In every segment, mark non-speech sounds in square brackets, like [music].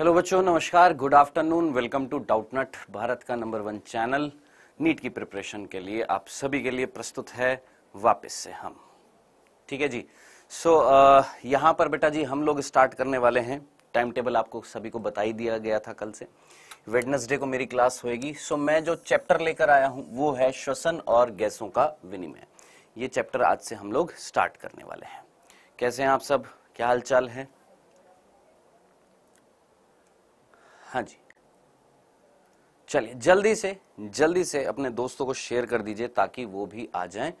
Hello बच्चों नमस्कार good afternoon welcome to Doubtnut Bharat का नंबर वन चैनल नीट की प्रिपरेशन के लिए आप सभी के लिए प्रस्तुत है वापस से हम ठीक है जी सो so, यहां यहाँ पर बेटा जी हम लोग स्टार्ट करने वाले हैं टाइम टेबल आपको सभी को बता ही दिया गया था कल से वेडनेसडे को मेरी क्लास होएगी सो so, मैं जो चैप्टर लेकर आया हूँ वो है श्वसन और गैसों का विनिमय ये चैप्टर आज से हम लोग स्टार्ट करने वाले हैं कैसे हैं आप सब क्या हालचाल है हाँ जी चलिए जल्दी से जल्दी से अपने दोस्तों को शेयर कर दीजिए ताकि वो भी आ जाएं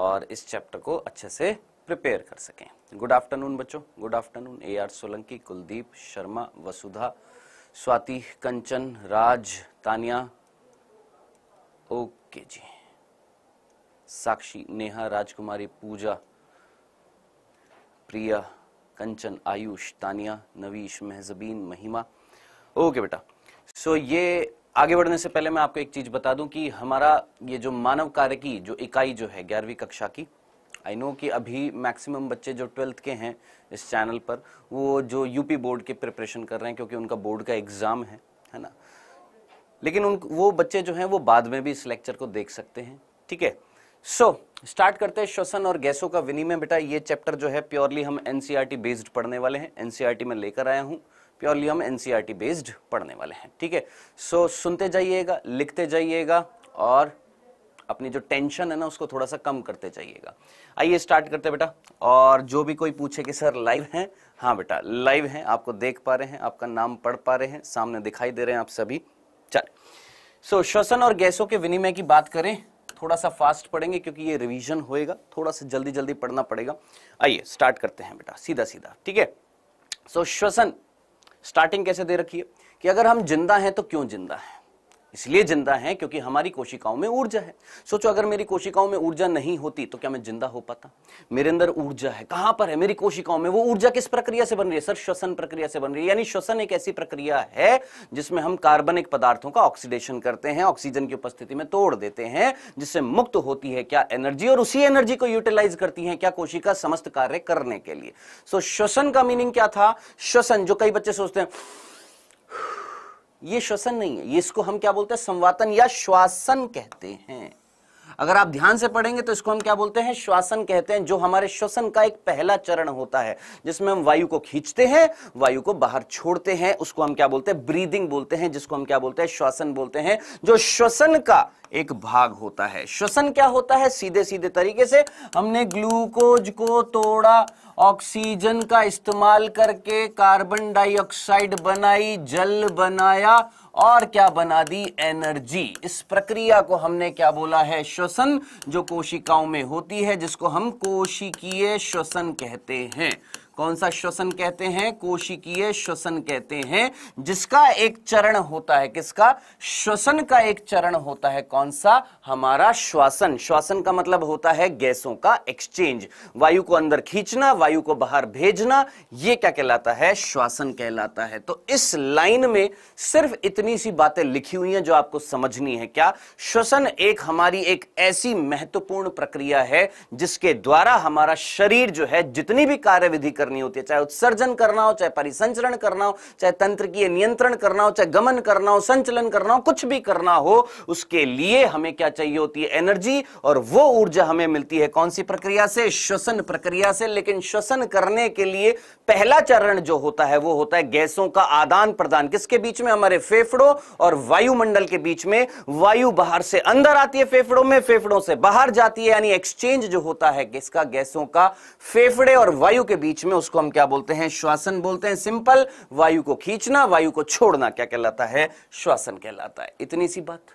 और इस चैप्टर को अच्छे से प्रिपेयर कर सकें गुड आफ्टरनून बच्चों good afternoon A R Solanki Kuldeep Sharma Vasudha Swati Kanchan Raj Tania okay जी साक्षी नेहा राजकुमारी पूजा प्रिया कंचन आयुष तानिया नवीश मेहजबीन महिमा ओके बेटा सो ये आगे बढ़ने से पहले मैं आपको एक चीज बता दूं कि हमारा ये जो मानव कार्य की जो इकाई जो है ग्यारहवीं कक्षा की आई नो कि अभी मैक्सिमम बच्चे जो ट्वेल्थ के हैं इस चैनल पर वो जो यूपी बोर्ड के प्रिपरेशन कर रहे हैं क्योंकि उनका बोर्ड का एग्ज़ाम है है ना लेकिन उन वो बच्चे जो हैं वो बाद में भी इस लेक्चर को देख सकते हैं ठीक है सो स्टार्ट करते हैं श्वसन और गैसों का विनिमय बेटा ये चैप्टर जो है प्योरली हम एनसीआरटी बेस्ड e पढ़ने वाले हैं एनसीआरटी e में लेकर आया हूँ प्योरली हम एनसीईआरटी बेस्ड पढ़ने वाले हैं ठीक है सो सुनते जाइएगा लिखते जाइएगा और अपनी जो टेंशन है ना उसको थोड़ा सा कम करते जाइएगा आइए स्टार्ट करते बेटा और जो भी कोई पूछे कि सर लाइव हैं हाँ बेटा लाइव हैं आपको देख पा रहे हैं आपका नाम पढ़ पा रहे हैं सामने दिखाई दे रहे हैं आप सभी चल सो so, श्वसन और गैसों के विनिमय की बात करें थोड़ा सा फास्ट पढ़ेंगे क्योंकि ये रिवीजन होएगा थोड़ा सा जल्दी जल्दी पढ़ना पड़ेगा आइए स्टार्ट करते हैं बेटा सीधा सीधा ठीक है सो श्वसन स्टार्टिंग कैसे दे रखी है कि अगर हम जिंदा हैं तो क्यों जिंदा हैं इसलिए जिंदा हैं क्योंकि हमारी कोशिकाओं में ऊर्जा है सोचो अगर मेरी कोशिकाओं में ऊर्जा नहीं होती तो क्या मैं जिंदा हो पाता मेरे अंदर ऊर्जा है कहां पर है मेरी कोशिकाओं में वो ऊर्जा किस प्रक्रिया से बन रही है सर श्वसन प्रक्रिया से बन रही है यानी श्वसन एक ऐसी प्रक्रिया है जिसमें हम कार्बनिक पदार्थों का ऑक्सीडेशन करते हैं ऑक्सीजन की उपस्थिति में तोड़ देते हैं जिससे मुक्त होती है क्या एनर्जी और उसी एनर्जी को यूटिलाइज करती है क्या कोशिका समस्त कार्य करने के लिए सो श्वसन का मीनिंग क्या था श्वसन जो कई बच्चे सोचते हैं ये श्वसन नहीं है ये इसको हम क्या बोलते हैं संवातन या श्वासन कहते हैं अगर आप ध्यान से पढ़ेंगे तो इसको हम क्या बोलते हैं श्वासन कहते हैं जो हमारे श्वसन का एक पहला चरण होता है जिसमें हम वायु को खींचते हैं वायु को बाहर छोड़ते हैं उसको हम क्या बोलते हैं ब्रीदिंग बोलते हैं जिसको हम क्या बोलते हैं श्वासन बोलते हैं जो श्वसन का एक भाग होता है श्वसन क्या होता है सीधे सीधे तरीके से हमने ग्लूकोज को तोड़ा ऑक्सीजन का इस्तेमाल करके कार्बन डाइऑक्साइड बनाई जल बनाया और क्या बना दी एनर्जी इस प्रक्रिया को हमने क्या बोला है श्वसन जो कोशिकाओं में होती है जिसको हम कोशिकीय श्वसन कहते हैं कौन सा श्वसन कहते हैं कोशिकीय श्वसन कहते हैं जिसका एक चरण होता है किसका श्वसन का एक चरण होता है कौन सा हमारा श्वासन श्वासन का मतलब होता है गैसों का एक्सचेंज वायु को अंदर खींचना वायु को बाहर भेजना यह क्या कहलाता है श्वासन कहलाता है तो इस लाइन में सिर्फ इतनी सी बातें लिखी हुई हैं जो आपको समझनी है क्या श्वसन एक हमारी एक ऐसी महत्वपूर्ण प्रक्रिया है जिसके द्वारा हमारा शरीर जो है जितनी भी कार्यविधि कर करनी होती है चाहे उत्सर्जन करना हो चाहे परिसंचरण करना हो चाहे तंत्र की नियंत्रण करना हो चाहे गमन करना हो संचलन करना हो कुछ भी करना हो उसके लिए हमें क्या चाहिए होती है एनर्जी और वो ऊर्जा हमें मिलती है कौन सी प्रक्रिया से श्वसन प्रक्रिया से लेकिन श्वसन करने के लिए पहला चरण जो होता है वो होता है गैसों का आदान प्रदान किसके बीच में हमारे फेफड़ों और वायुमंडल के बीच में वायु बाहर से अंदर आती है फेफड़ों में फेफड़ों से बाहर जाती है यानी एक्सचेंज जो होता है किसका गैसों का फेफड़े और वायु के बीच में उसको हम क्या बोलते हैं श्वासन बोलते हैं सिंपल वायु को खींचना वायु को छोड़ना क्या कहलाता है श्वासन कहलाता है इतनी सी बात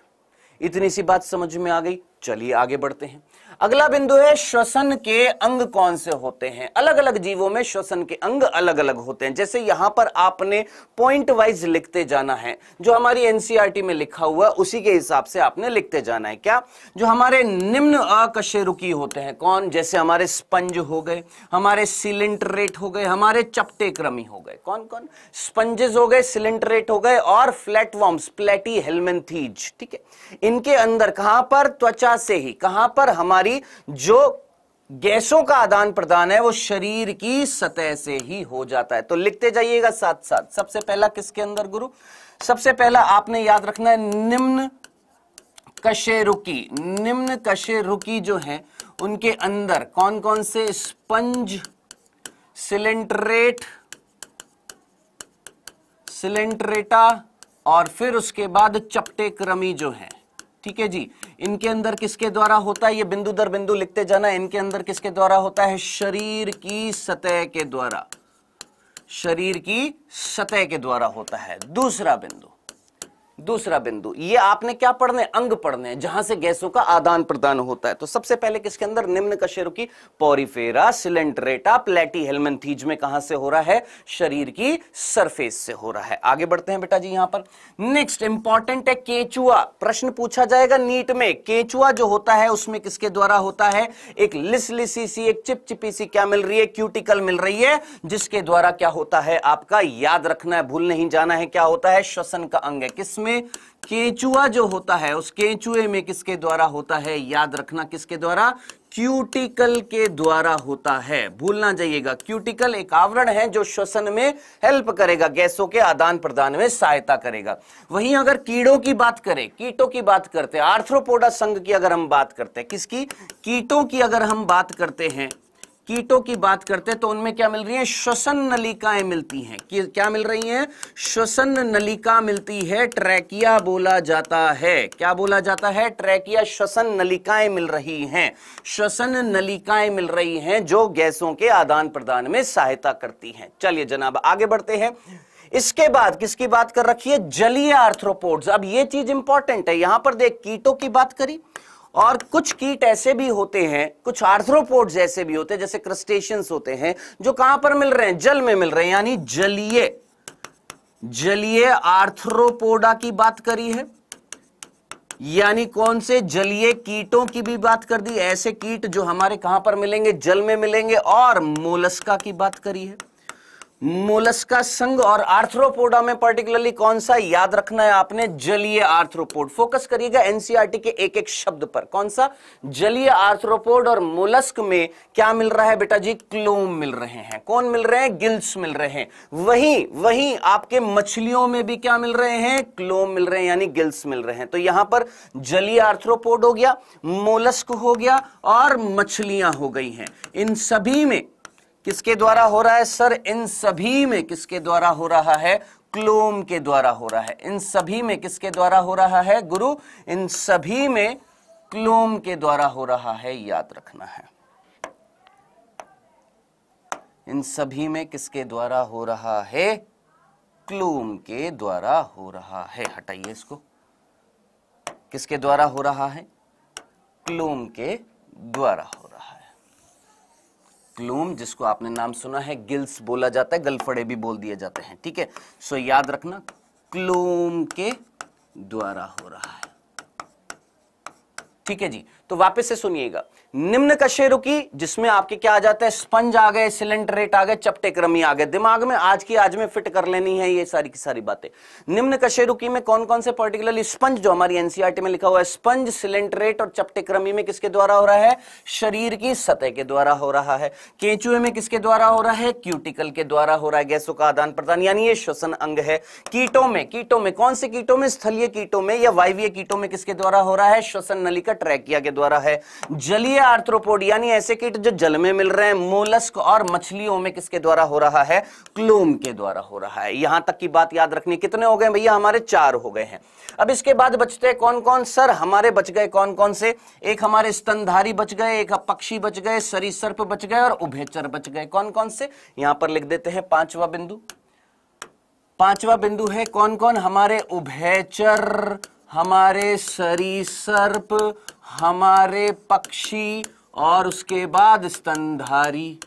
इतनी सी बात समझ में आ गई चलिए आगे बढ़ते हैं अगला बिंदु है श्वसन के अंग कौन से होते हैं अलग अलग जीवों में श्वसन के अंग अलग अलग होते हैं जैसे यहां पर आपने पॉइंट वाइज लिखते जाना है जो हमारी एनसीईआरटी e में लिखा हुआ उसी के हिसाब से आपने लिखते जाना है क्या जो हमारे निम्न अकशेरुकी होते हैं कौन जैसे हमारे स्पंज हो गए हमारे सिलेंटरेट हो गए हमारे चपटे क्रमी हो गए कौन कौन स्पंजेस हो गए सिलेंटरेट हो गए और फ्लैटवॉर्म्स प्लेटी हेलमेंथीज ठीक है इनके अंदर कहां पर त्वचा से ही कहां पर हमारे हमारी जो गैसों का आदान प्रदान है वो शरीर की सतह से ही हो जाता है तो लिखते जाइएगा साथ साथ सबसे पहला किसके अंदर गुरु सबसे पहला आपने याद रखना है निम्न कशेरुकी निम्न कशेरुकी जो है उनके अंदर कौन कौन से स्पंज सिलेंट्रेट सिलेंट्रेटा और फिर उसके बाद चपटे क्रमी जो है ठीक है जी इनके अंदर किसके द्वारा होता है ये बिंदु दर बिंदु लिखते जाना इनके अंदर किसके द्वारा होता है शरीर की सतह के द्वारा शरीर की सतह के द्वारा होता है दूसरा बिंदु दूसरा बिंदु ये आपने क्या पढ़ने अंग पढ़ने हैं जहां से गैसों का आदान प्रदान होता है तो सबसे पहले किसके अंदर निम्न कशेरों की सिलेंट्रेटा प्लेटी हेलमेंथीज में कहा से हो रहा है शरीर की सरफेस से हो रहा है आगे बढ़ते हैं बेटा जी यहां पर नेक्स्ट इंपॉर्टेंट है केचुआ प्रश्न पूछा जाएगा नीट में केचुआ जो होता है उसमें किसके द्वारा होता है एक लिसलिसी सी एक चिपचिपी सी क्या मिल रही है क्यूटिकल मिल रही है जिसके द्वारा क्या होता है आपका याद रखना है भूल नहीं जाना है क्या होता है श्वसन का अंग है किसमें में केंचुआ जो होता है उस केंचुए में किसके द्वारा होता है याद रखना किसके द्वारा क्यूटिकल के द्वारा होता है भूलना जाइएगा क्यूटिकल एक आवरण है जो श्वसन में हेल्प करेगा गैसों के आदान प्रदान में सहायता करेगा वहीं अगर कीड़ों की बात करें कीटों की बात करते हैं आर्थ्रोपोडा संघ की अगर हम बात करते हैं किसकी कीटों की अगर हम बात करते हैं कीटों की बात करते हैं तो उनमें क्या मिल रही है श्वसन नलिकाएं मिलती हैं कि क्या मिल रही हैं श्वसन नलिका मिलती है ट्रैकिया बोला जाता है क्या बोला जाता है ट्रैकिया श्वसन नलिकाएं मिल रही हैं श्वसन नलिकाएं मिल रही हैं जो गैसों के आदान प्रदान में सहायता करती हैं चलिए जनाब आगे बढ़ते हैं इसके बाद किसकी बात कर रखी है जलीय आर्थ्रोपोड्स अब ये चीज इंपॉर्टेंट है यहां पर देख कीटों की बात करी और कुछ कीट ऐसे भी होते हैं कुछ आर्थ्रोपोड्स ऐसे भी होते हैं जैसे क्रस्टेशियंस होते हैं जो कहां पर मिल रहे हैं जल में मिल रहे हैं यानी जलीय जलीय आर्थ्रोपोडा की बात करी है यानी कौन से जलीय कीटों की भी बात कर दी ऐसे कीट जो हमारे कहां पर मिलेंगे जल में मिलेंगे और मोलस्का की बात करी है मोलस्का संघ और आर्थ्रोपोडा में पर्टिकुलरली कौन सा याद रखना है आपने जलीय आर्थ्रोपोड फोकस करिएगा एनसीईआरटी e के एक एक शब्द पर कौन सा जलीय आर्थ्रोपोड और मोलस्क में क्या मिल रहा है बेटा जी क्लोम मिल रहे हैं कौन मिल रहे हैं गिल्स मिल रहे हैं वही वही आपके मछलियों में भी क्या मिल रहे हैं क्लोम मिल रहे हैं यानी गिल्स मिल रहे हैं तो यहां पर जलीय आर्थ्रोपोड हो गया मोलस्क हो गया और मछलियां हो गई हैं इन सभी में किसके द्वारा हो रहा है सर इन सभी में किसके द्वारा हो रहा है क्लोम के द्वारा हो रहा है इन सभी में किसके द्वारा हो रहा है गुरु इन सभी में क्लोम के द्वारा हो रहा है याद रखना है इन सभी में किसके द्वारा हो रहा है क्लोम के द्वारा हो रहा है हटाइए इसको किसके द्वारा हो रहा है क्लोम के द्वारा हो क्लूम जिसको आपने नाम सुना है गिल्स बोला जाता है गलफड़े भी बोल दिए जाते हैं ठीक है सो याद रखना क्लूम के द्वारा हो रहा है ठीक है जी तो वापस से सुनिएगा निम्न कशेरुकी जिसमें आपके क्या आ जाता है स्पंज आ गए सिलेंडरेट आ गए चपटे क्रमी आ गए दिमाग में आज की आज में फिट कर लेनी है ये सारी की सारी बातें निम्न कशेरुकी में कौन कौन से पर्टिकुलरली स्पंज जो हमारी एनसीआरटी e में लिखा हुआ है स्पंज सिलेंडरेट और चपटे क्रमी में किसके द्वारा हो रहा है शरीर की सतह के द्वारा हो रहा है केंचुए में किसके द्वारा हो रहा है क्यूटिकल के द्वारा हो रहा है गैसों का आदान प्रदान यानी ये श्वसन अंग है कीटों में कीटों में कौन से कीटों में स्थलीय कीटों में या वायवीय कीटों में किसके द्वारा हो रहा है श्वसन नली का ट्रैकिया के द्वारा है जलीय आर्थ्रोपोड यानी ऐसे कीट जो जल में मिल रहे हैं मोलस्क और मछलियों में किसके द्वारा हो रहा है क्लोम के द्वारा हो रहा है यहां तक की बात याद रखनी कितने हो गए भैया हमारे चार हो गए हैं अब इसके बाद बचते हैं कौन कौन सर हमारे बच गए कौन कौन से एक हमारे स्तनधारी बच गए एक पक्षी बच गए सरीसर्प बच गए और उभेचर बच गए कौन कौन से यहां पर लिख देते हैं पांचवा बिंदु पांचवा बिंदु है कौन कौन हमारे उभेचर हमारे सरीसर्प हमारे पक्षी और उसके बाद स्तनधारी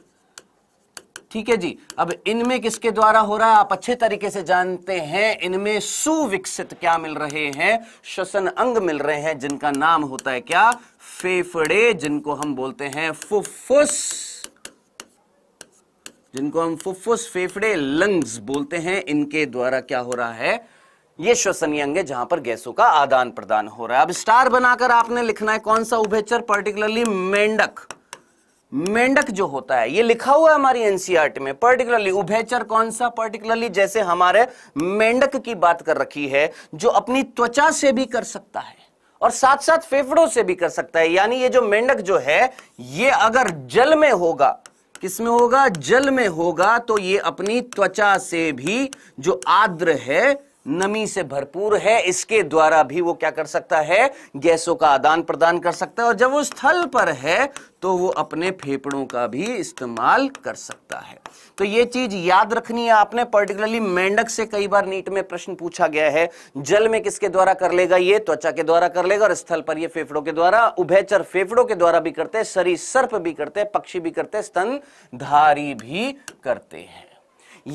ठीक है जी अब इनमें किसके द्वारा हो रहा है आप अच्छे तरीके से जानते हैं इनमें सुविकसित क्या मिल रहे हैं श्वसन अंग मिल रहे हैं जिनका नाम होता है क्या फेफड़े जिनको हम बोलते हैं फुफ्फुस जिनको हम फुफ्फुस फेफड़े लंग्स बोलते हैं इनके द्वारा क्या हो रहा है ये श्वसनीय अंग है जहां पर गैसों का आदान प्रदान हो रहा है अब स्टार बनाकर आपने लिखना है कौन सा उभेचर पर्टिकुलरली मेंढक मेंढक जो होता है ये लिखा हुआ है हमारी एनसीईआरटी में पर्टिकुलरली उभेचर कौन सा पर्टिकुलरली जैसे हमारे मेंढक की बात कर रखी है जो अपनी त्वचा से भी कर सकता है और साथ साथ फेफड़ों से भी कर सकता है यानी ये जो मेंढक जो है ये अगर जल में होगा किसमें होगा जल में होगा तो ये अपनी त्वचा से भी जो आद्र है नमी से भरपूर है इसके द्वारा भी वो क्या कर सकता है गैसों का आदान प्रदान कर सकता है और जब वो स्थल पर है तो वो अपने फेफड़ों का भी इस्तेमाल कर सकता है तो ये चीज याद रखनी है आपने पर्टिकुलरली मेंढक से कई बार नीट में प्रश्न पूछा गया है जल में किसके द्वारा कर लेगा ये त्वचा के द्वारा कर लेगा और स्थल पर ये फेफड़ों के द्वारा उभयचर फेफड़ों के द्वारा भी करते हैं सरी सर्प भी करते हैं पक्षी भी करते हैं स्तनधारी भी करते हैं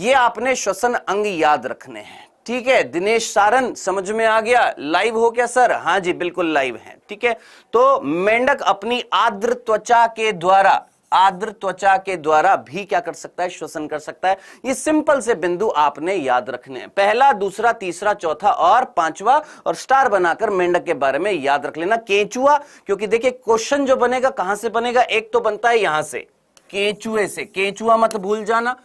ये आपने श्वसन अंग याद रखने हैं ठीक है दिनेश सारन समझ में आ गया लाइव हो क्या सर हाँ जी बिल्कुल लाइव है ठीक है तो मेंढक अपनी आर्द्र त्वचा के द्वारा आद्र त्वचा के द्वारा भी क्या कर सकता है श्वसन कर सकता है ये सिंपल से बिंदु आपने याद रखने हैं पहला दूसरा तीसरा चौथा और पांचवा और स्टार बनाकर मेंढक के बारे में याद रख लेना केचुआ क्योंकि देखिए क्वेश्चन जो बनेगा कहां से बनेगा एक तो बनता है यहां से केचुए से केचुआ मत भूल जाना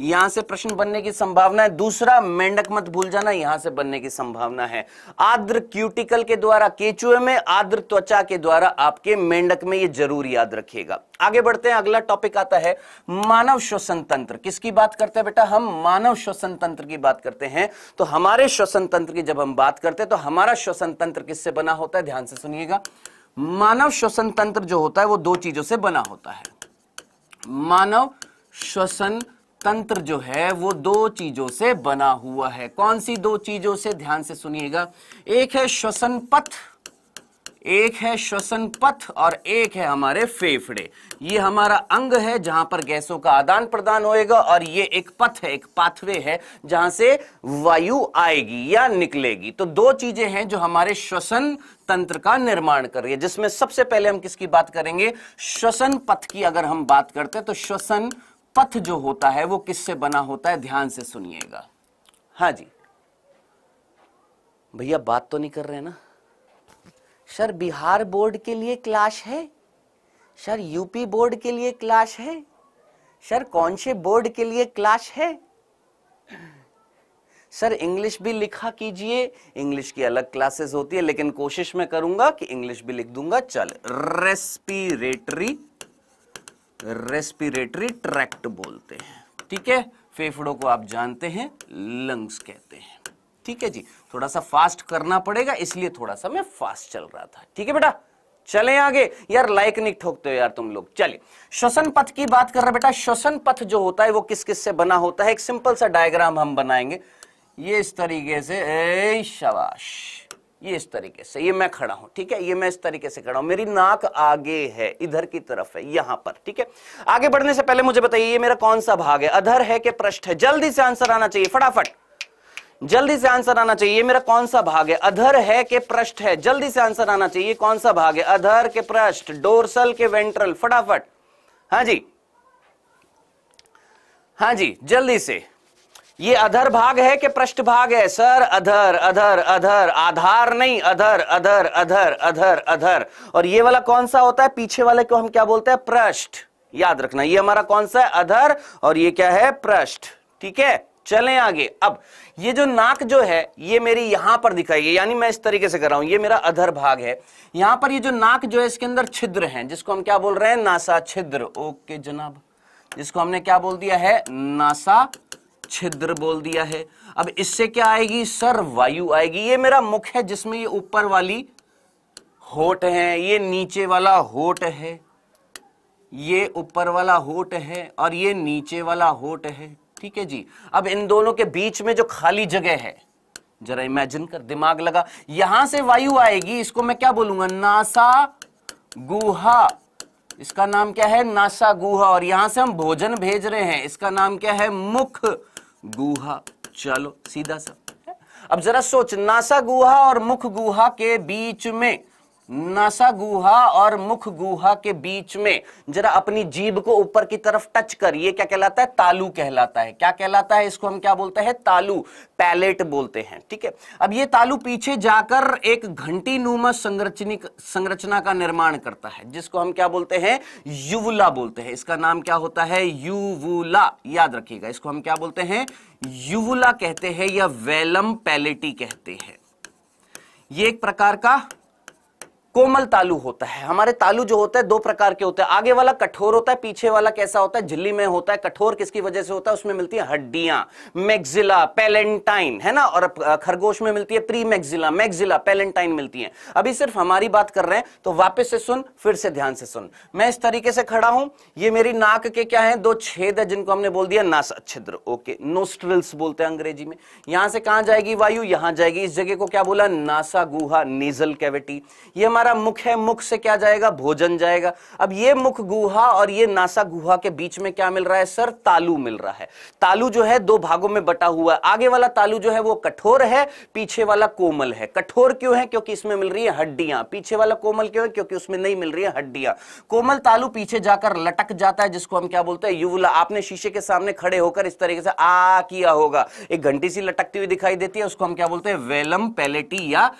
यहां से प्रश्न बनने की संभावना है दूसरा मेंढक मत भूल जाना यहां से बनने की संभावना है आद्र क्यूटिकल के द्वारा केचुए में आद्र त्वचा के द्वारा आपके मेंढक में ये जरूर याद रखिएगा आगे बढ़ते हैं अगला टॉपिक आता है मानव श्वसन तंत्र किसकी बात करते हैं बेटा हम मानव श्वसन तंत्र की बात करते हैं तो हमारे श्वसन तंत्र की जब हम बात करते हैं तो हमारा श्वसन तंत्र किससे बना होता है ध्यान से सुनिएगा मानव श्वसन तंत्र जो होता है वो दो चीजों से बना होता है मानव श्वसन तंत्र जो है वो दो चीजों से बना हुआ है कौन सी दो चीजों से ध्यान से सुनिएगा एक है श्वसन पथ एक है श्वसन पथ और एक है हमारे फेफड़े ये हमारा अंग है जहां पर गैसों का आदान प्रदान होएगा और ये एक पथ है एक पाथवे है जहां से वायु आएगी या निकलेगी तो दो चीजें हैं जो हमारे श्वसन तंत्र का निर्माण कर रही है जिसमें सबसे पहले हम किसकी बात करेंगे श्वसन पथ की अगर हम बात करते हैं तो श्वसन पथ जो होता है वो किससे बना होता है ध्यान से सुनिएगा हाँ जी भैया बात तो नहीं कर रहे ना सर बिहार बोर्ड के लिए क्लास है सर यूपी बोर्ड के लिए क्लास है सर कौन से बोर्ड के लिए क्लास है सर इंग्लिश भी लिखा कीजिए इंग्लिश की अलग क्लासेस होती है लेकिन कोशिश मैं करूंगा कि इंग्लिश भी लिख दूंगा चल रेस्पिरेटरी रेस्पिरेटरी ट्रैक्ट बोलते हैं ठीक है फेफड़ों को आप जानते हैं लंग्स कहते हैं ठीक है जी थोड़ा सा फास्ट करना पड़ेगा इसलिए थोड़ा सा मैं फास्ट चल रहा था ठीक है बेटा चले आगे यार लाइक नहीं ठोकते हो यार तुम लोग चलिए श्वसन पथ की बात कर रहे बेटा श्वसन पथ जो होता है वो किस किस से बना होता है एक सिंपल सा डायग्राम हम बनाएंगे ये इस तरीके से ए शबाश ये इस तरीके से ये मैं खड़ा हूं ठीक है ये मैं इस तरीके से खड़ा हूं मेरी नाक आगे है इधर की तरफ है यहां पर ठीक है आगे बढ़ने से पहले मुझे बताइए ये मेरा कौन सा भाग है अधर है कि पृष्ठ है जल्दी से आंसर आना चाहिए फटाफट जल्दी से आंसर आना चाहिए मेरा कौन सा भाग है अधर है के पृष्ठ है जल्दी से आंसर आना चाहिए कौन सा भाग है अधर के पृष्ठ डोरसल के वेंट्रल फटाफट हाँ जी हाँ जी जल्दी से ये अधर भाग है कि पृष्ठ भाग है सर अधर अधर अधर आधार नहीं अधर अधर अधर अधर अधर और ये वाला कौन सा होता है पीछे वाले को हम क्या बोलते हैं पृष्ठ याद रखना ये हमारा कौन सा है अधर और ये क्या है पृष्ठ ठीक है चलें आगे अब ये जो नाक जो है ये मेरी यहां पर दिखाई है यानी मैं इस तरीके से कर रहा हूं ये मेरा अधर भाग है यहां पर ये जो नाक जो है इसके अंदर छिद्र है जिसको हम क्या बोल रहे हैं नासा छिद्र ओके जनाब जिसको हमने क्या बोल दिया है नासा छिद्र बोल दिया है अब इससे क्या आएगी सर वायु आएगी ये मेरा मुख है जिसमें ये ऊपर वाली होट है ये नीचे वाला होट है ये ऊपर वाला होट है और ये नीचे वाला होट है ठीक है जी अब इन दोनों के बीच में जो खाली जगह है जरा इमेजिन कर दिमाग लगा यहां से वायु आएगी इसको मैं क्या बोलूंगा नासा गुहा इसका नाम क्या है नासा गुहा और यहां से हम भोजन भेज रहे हैं इसका नाम क्या है मुख गुहा चलो सीधा सा अब जरा सोच नासा गुहा और मुख गुहा के बीच में नासा गुहा और मुख गुहा के बीच में जरा अपनी जीभ को ऊपर की तरफ टच करिए क्या कहलाता है तालू कहलाता है क्या कहलाता है इसको हम क्या बोलते हैं तालू पैलेट बोलते हैं ठीक है अब ये तालू पीछे जाकर एक घंटी नुमा संरचनिक संरचना का निर्माण करता है जिसको हम क्या बोलते हैं युवला बोलते हैं इसका नाम क्या होता है युवला याद रखिएगा इसको हम क्या बोलते हैं युवला कहते हैं या वेलम पैलेटी कहते हैं ये एक प्रकार का कोमल तालू होता है हमारे तालू जो होता है दो प्रकार के होते हैं आगे वाला कठोर होता है पीछे वाला कैसा होता है झिल्ली में होता है कठोर किसकी वजह से होता है उसमें मिलती है हड्डियां मैग्जिला पेलेंटाइन है ना और खरगोश में मिलती है प्री मैग्जिला मैग्जिला पेलेंटाइन मिलती है अभी सिर्फ हमारी बात कर रहे हैं तो वापिस से सुन फिर से ध्यान से सुन मैं इस तरीके से खड़ा हूं ये मेरी नाक के क्या है दो छेद है जिनको हमने बोल दिया नास छिद्र ओके नोस्ट्रिल्स बोलते हैं अंग्रेजी में यहां से कहां जाएगी वायु यहां जाएगी इस जगह को क्या बोला नासा गुहा नेजल कैविटी ये हमारे हमारा मुख है मुख से क्या जाएगा भोजन जाएगा अब ये मुख गुहा और ये नासा गुहा के बीच में क्या मिल रहा है सर तालू मिल रहा है तालू जो है दो भागों में बटा हुआ है आगे वाला तालू जो है वो कठोर है पीछे वाला कोमल है कठोर क्यों है क्योंकि इसमें मिल रही है हड्डियां पीछे वाला कोमल क्यों है क्योंकि उसमें नहीं मिल रही है हड्डियां कोमल तालू पीछे जाकर लटक जाता है जिसको हम क्या बोलते हैं युवला आपने शीशे के सामने खड़े होकर इस तरीके से आ किया होगा एक घंटी सी लटकती हुई दिखाई देती है उसको हम क्या बोलते हैं वेलम पेलेटी या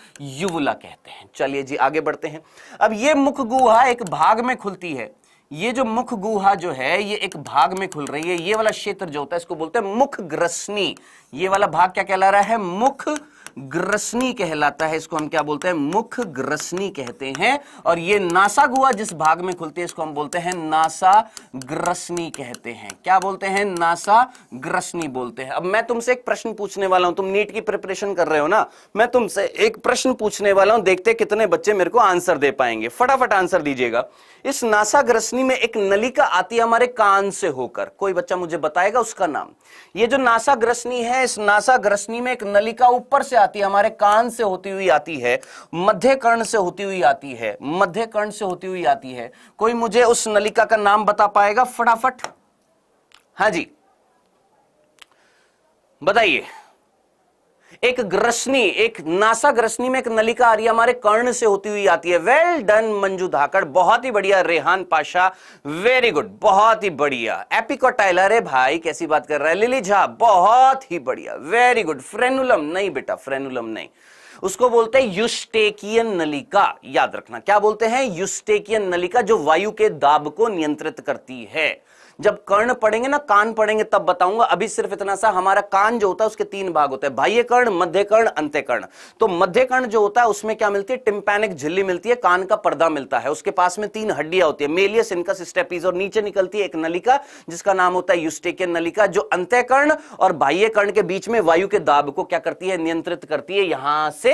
युवला कहते हैं चलिए जी आगे बढ़ बढ़ते हैं अब ये मुख गुहा एक भाग में खुलती है ये जो मुख गुहा जो है ये एक भाग में खुल रही है ये वाला क्षेत्र जो होता है इसको बोलते हैं मुख ग्रसनी ये वाला भाग क्या कहला रहा है मुख ग्रसनी कहलाता है इसको हम क्या बोलते हैं मुख ग्रसनी कहते हैं और ये नासा गुआ जिस भाग में खुलती है इसको हम बोलते हैं नासा ग्रसनी कहते हैं क्या बोलते हैं नासा ग्रसनी बोलते हैं अब मैं तुमसे एक प्रश्न पूछने वाला हूं तुम नीट की प्रिपरेशन कर रहे हो ना मैं तुमसे एक प्रश्न पूछने वाला हूं देखते कितने बच्चे मेरे को आंसर दे पाएंगे फटाफट आंसर दीजिएगा इस नासा ग्रसनी में एक नलिका आती है हमारे कान से होकर कोई बच्चा मुझे बताएगा उसका नाम ये जो नासा ग्रसनी है इस नासा ग्रसनी में एक नलिका ऊपर से आती है हमारे कान से होती हुई आती है मध्य कर्ण से होती हुई आती है मध्य कर्ण से होती हुई आती है कोई मुझे उस नलिका का नाम बता पाएगा फटाफट हाँ जी बताइए एक ग्रसनी एक नासा ग्रसनी में एक नलिका आ रही है हमारे कर्ण से होती हुई आती है वेल डन मंजू धाकड़ बहुत ही बढ़िया रेहान पाशा वेरी गुड बहुत ही बढ़िया एपिको टाइलर है भाई कैसी बात कर रहा है लिली झा बहुत ही बढ़िया वेरी गुड फ्रेनुलम नहीं बेटा फ्रेनुलम नहीं उसको बोलते हैं यूस्टेकियन नलिका याद रखना क्या बोलते हैं यूस्टेकियन नलिका जो वायु के दाब को नियंत्रित करती है जब कर्ण पड़ेंगे ना कान पड़ेंगे तब बताऊंगा अभी सिर्फ इतना सा हमारा कान जो होता है उसके तीन भाग होते हैं बाह्य कर्ण मध्य कर्ण अंत्य कर्ण तो मध्य कर्ण जो होता है उसमें क्या मिलती है टिम्पैनिक झिल्ली मिलती है कान का पर्दा मिलता है उसके पास में तीन हड्डियां होती है मेलियस इनकस स्टेपीज और नीचे निकलती है एक नलिका जिसका नाम होता है यूस्टेकियन नलिका जो अंत्य कर्ण और बाह्य कर्ण के बीच में वायु के दाब को क्या करती है नियंत्रित करती है यहां से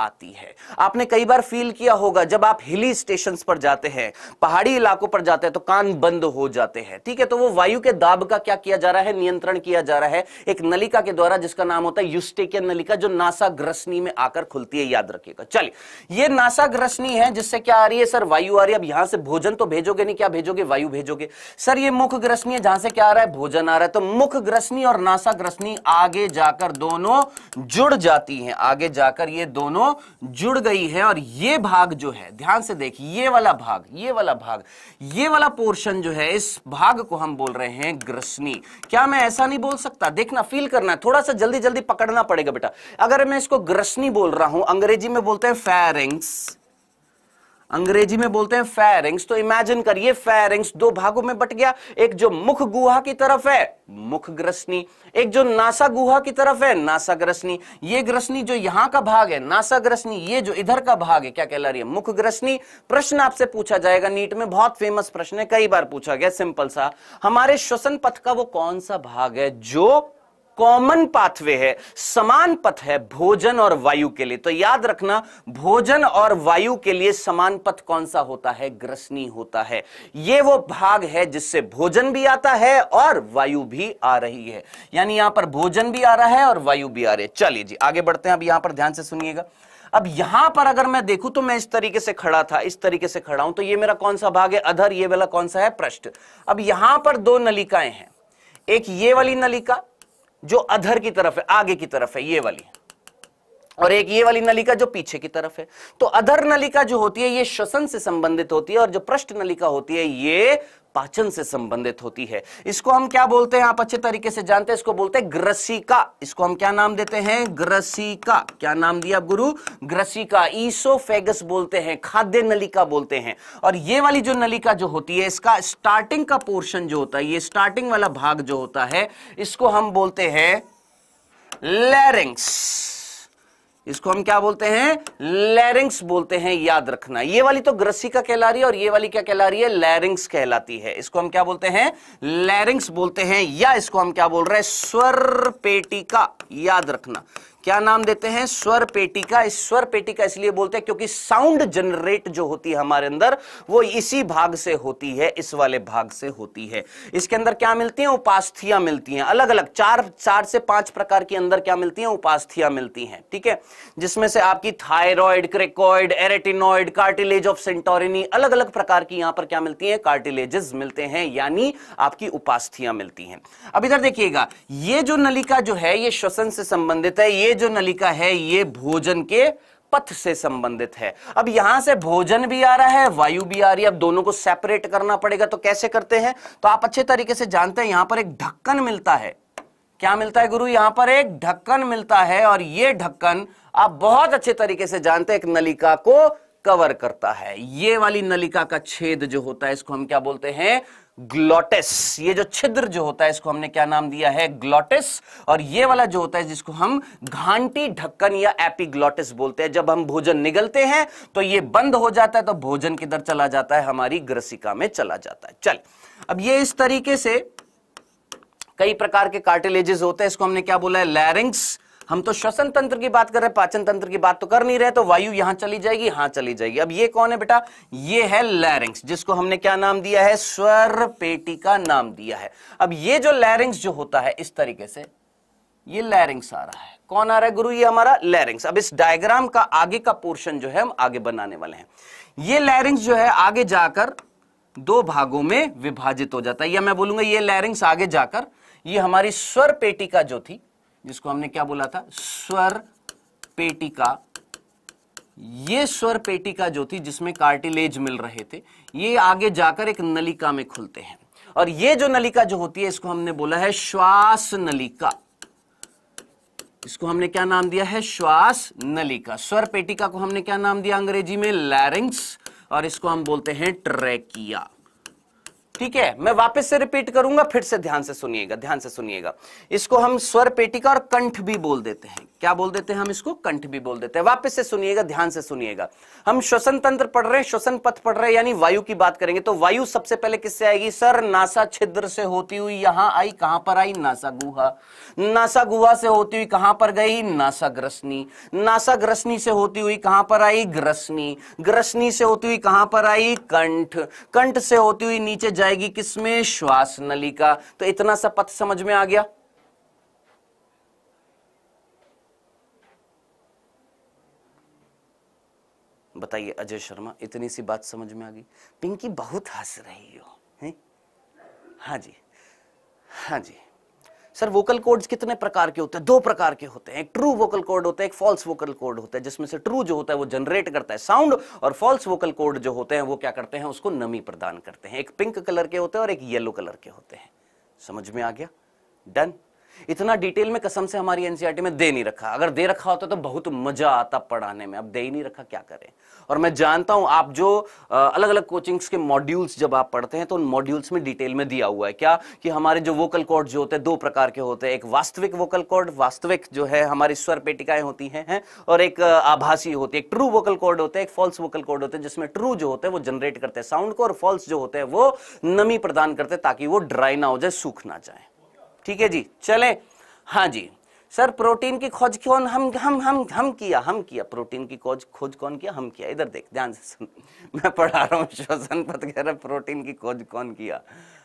आती है आपने कई बार फील किया होगा जब आप हिली स्टेशन पर जाते हैं पहाड़ी इलाकों पर जाते हैं तो कान बंद हो जाते हैं ठीक है तो वो वायु के दाब का क्या किया जा रहा है नियंत्रण किया जा रहा है एक नलिका के द्वारा जिसका नाम होता है यूस्टेकियन नलिका जो नासा ग्रसनी में आकर खुलती है याद रखिएगा चलिए ये नासा ग्रसनी है जिससे क्या आ रही है सर वायु आ रही है अब यहां से भोजन तो भेजोगे नहीं क्या भेजोगे वायु भेजोगे सर ये मुख ग्रसनी है जहां से क्या आ रहा है भोजन आ रहा है तो मुख ग्रसनी और नासा ग्रसनी आगे जाकर दोनों जुड़ जाती है आगे जाकर ये दोनों जुड़ गई है और ये भाग जो है ध्यान से देखिए ये वाला भाग ये वाला भाग ये वाला पोर्शन जो है इस भाग को हम बोल रहे हैं ग्रसनी क्या मैं ऐसा नहीं बोल सकता देखना फील करना है थोड़ा सा जल्दी जल्दी पकड़ना पड़ेगा बेटा अगर मैं इसको ग्रसनी बोल रहा हूं अंग्रेजी में बोलते हैं फेरिंग्स अंग्रेजी में बोलते हैं फेरिंग्स तो इमेजिन करिए फेरिंग्स दो भागों में बट गया एक जो मुख गुहा की तरफ है मुख ग्रसनी एक जो नासा गुहा की तरफ है नासा ग्रसनी ये ग्रसनी जो यहां का भाग है नासा ग्रसनी ये जो इधर का भाग है क्या कहला रही है मुख ग्रसनी प्रश्न आपसे पूछा जाएगा नीट में बहुत फेमस प्रश्न है कई बार पूछा गया सिंपल सा हमारे श्वसन पथ का वो कौन सा भाग है जो कॉमन पाथवे है समान पथ है भोजन और वायु के लिए तो याद रखना भोजन और वायु के लिए समान पथ कौन सा होता है ग्रसनी होता है यह वो भाग है जिससे भोजन भी आता है और वायु भी आ रही है यानी यहां पर भोजन भी आ रहा है और वायु भी आ रही है चलिए जी आगे बढ़ते हैं अब यहां पर ध्यान से सुनिएगा अब यहां पर अगर मैं देखूं तो मैं इस तरीके से खड़ा था इस तरीके से खड़ा हूं तो ये मेरा कौन सा भाग है अधर ये वाला कौन सा है पृष्ठ अब यहां पर दो नलिकाएं हैं एक ये वाली नलिका जो अधर की तरफ है आगे की तरफ है ये वाली और एक ये वाली नलिका जो पीछे की तरफ है तो अधर नलिका जो होती है ये श्वसन से संबंधित होती है और जो पृष्ठ नलिका होती है ये पाचन से संबंधित होती है इसको हम क्या बोलते हैं आप अच्छे तरीके से जानते हैं इसको बोलते हैं ग्रसिका इसको हम क्या नाम देते हैं ग्रसिका क्या नाम दिया गुरु ग्रसिका ईसोफेगस बोलते हैं खाद्य नलिका बोलते हैं और ये वाली जो नलिका जो होती है इसका स्टार्टिंग का पोर्शन जो होता है ये स्टार्टिंग वाला भाग जो होता है इसको हम बोलते हैं लैरिंग्स इसको हम क्या बोलते हैं लैरिंग्स बोलते हैं याद रखना ये वाली तो ग्रसिका कहला रही है और ये वाली क्या कहला रही है लैरिंग्स कहलाती है इसको हम क्या बोलते हैं लैरिंग्स बोलते हैं या इसको हम क्या बोल रहे हैं स्वर पेटिका याद रखना क्या नाम देते हैं स्वर पेटिका इस स्वर पेटिका इसलिए बोलते हैं क्योंकि साउंड जनरेट जो होती है हमारे अंदर वो इसी भाग से होती है इस वाले भाग से होती है इसके अंदर क्या मिलती है उपास्थियां मिलती हैं अलग अलग चार चार से पांच प्रकार के अंदर क्या मिलती हैं उपास्थियां मिलती हैं ठीक है जिसमें से आपकी thyroid cricoid arytenoid cartilage of Santorini अलग अलग प्रकार की यहां पर क्या मिलती है कार्टिलेजेस मिलते हैं यानी आपकी उपास्थियां मिलती हैं अब इधर देखिएगा ये जो नलिका जो है ये श्वसन से संबंधित है ये जो नलिका है ये भोजन के पथ से संबंधित है अब यहां से भोजन भी आ रहा है वायु भी आ रही है अब दोनों को सेपरेट करना पड़ेगा तो कैसे करते हैं तो आप अच्छे तरीके से जानते हैं यहां पर एक ढक्कन मिलता है क्या मिलता है गुरु यहां पर एक ढक्कन मिलता है और ये ढक्कन आप बहुत अच्छे तरीके से जानते हैं एक नलिका को कवर करता है ये वाली नलिका का छेद जो होता है इसको हम क्या बोलते हैं ग्लोटिस ये जो छिद्र जो होता है इसको हमने क्या नाम दिया है ग्लोटिस और ये वाला जो होता है जिसको हम घांटी ढक्कन या एपिग्लोटिस बोलते हैं जब हम भोजन निगलते हैं तो ये बंद हो जाता है तो भोजन किधर चला जाता है हमारी ग्रसिका में चला जाता है चल अब ये इस तरीके से कई प्रकार के कार्टिलेजेस होते हैं इसको हमने क्या बोला है लैरिंग्स हम तो श्वसन तंत्र की बात कर रहे हैं पाचन तंत्र की बात तो कर नहीं रहे तो वायु यहां चली जाएगी हां चली जाएगी अब ये कौन है बेटा ये है लैरिंग्स जिसको हमने क्या नाम दिया है स्वर पेटी का नाम दिया है अब ये जो लैरिंग्स जो होता है इस तरीके से ये लैरिंग्स आ रहा है कौन आ रहा है गुरु ये हमारा लैरिंग्स अब इस डायग्राम का आगे का पोर्शन जो है हम आगे बनाने वाले हैं ये लैरिंग्स जो है आगे जाकर दो भागों में विभाजित हो जाता है या मैं बोलूंगा ये लैरिंग्स आगे जाकर ये हमारी स्वर पेटी का जो थी जिसको हमने क्या बोला था स्वर पेटिका ये स्वर पेटिका जो थी जिसमें कार्टिलेज मिल रहे थे ये आगे जाकर एक नलिका में खुलते हैं और ये जो नलिका जो होती है इसको हमने बोला है श्वास नलिका इसको हमने क्या नाम दिया है श्वास नलिका स्वर पेटिका को हमने क्या नाम दिया अंग्रेजी में लैरिंग्स और इसको हम बोलते हैं ट्रेकिया ठीक है मैं वापस से रिपीट करूंगा फिर से ध्यान से सुनिएगा ध्यान से सुनिएगा इसको हम स्वर पेटिका और कंठ भी बोल देते हैं क्या बोल देते हैं हम इसको कंठ भी बोल देते हैं वापस से सुनिएगा ध्यान से सुनिएगा हम श्वसन तंत्र पढ़ रहे हैं श्वसन पथ पढ़ रहे हैं यानी वायु की बात करेंगे तो वायु सबसे पहले किससे आएगी सर नासा छिद्र से होती हुई यहां आई कहां पर आई नासा गुहा नासा गुहा से होती हुई कहां पर गई नासा ग्रसनी नासा ग्रसनी से होती हुई कहां पर आई ग्रसनी ग्रसनी से होती हुई कहां पर आई कंठ कंठ से होती हुई नीचे जाए जाएगी किसमें श्वास नली का तो इतना सा पथ समझ में आ गया बताइए अजय शर्मा इतनी सी बात समझ में आ गई पिंकी बहुत हंस रही हो हैं हाँ जी हाँ जी सर वोकल कोड्स कितने प्रकार के होते हैं दो प्रकार के होते हैं एक ट्रू वोकल कोड होता है एक फॉल्स वोकल कोड होता है जिसमें से ट्रू जो होता है वो जनरेट करता है साउंड और फॉल्स वोकल कोड जो होते हैं वो क्या करते हैं उसको नमी प्रदान करते हैं एक पिंक कलर के होते हैं और एक येलो कलर के होते हैं समझ में आ गया डन इतना डिटेल में कसम से हमारी एनसीईआरटी में दे नहीं रखा अगर दे रखा होता तो बहुत मजा आता पढ़ाने में अब दे ही नहीं रखा क्या करें और मैं जानता हूं आप जो अलग अलग कोचिंग्स के मॉड्यूल्स जब आप पढ़ते हैं तो उन मॉड्यूल्स में डिटेल में दिया हुआ है क्या कि हमारे जो वोकल कॉर्ड जो होते हैं दो प्रकार के होते हैं एक वास्तविक वोकल कॉर्ड वास्तविक जो है हमारी स्वर पेटिकाएं होती हैं है? और एक आभासी होती है एक ट्रू वोकल कॉर्ड होते हैं एक फॉल्स वोकल कॉर्ड होते हैं जिसमें ट्रू जो होते हैं वो जनरेट करते हैं साउंड को और फॉल्स जो होते हैं वो नमी प्रदान करते हैं ताकि वो ड्राई ना हो जाए सूख ना जाए ठीक है जी चले हाँ जी सर प्रोटीन की खोज कौन हम हम हम हम किया हम किया प्रोटीन की खोज खोज कौन किया हम किया इधर देख ध्यान से सुन मैं पढ़ा रहा हूँ श्वसन पथ कह रहा प्रोटीन की खोज कौन किया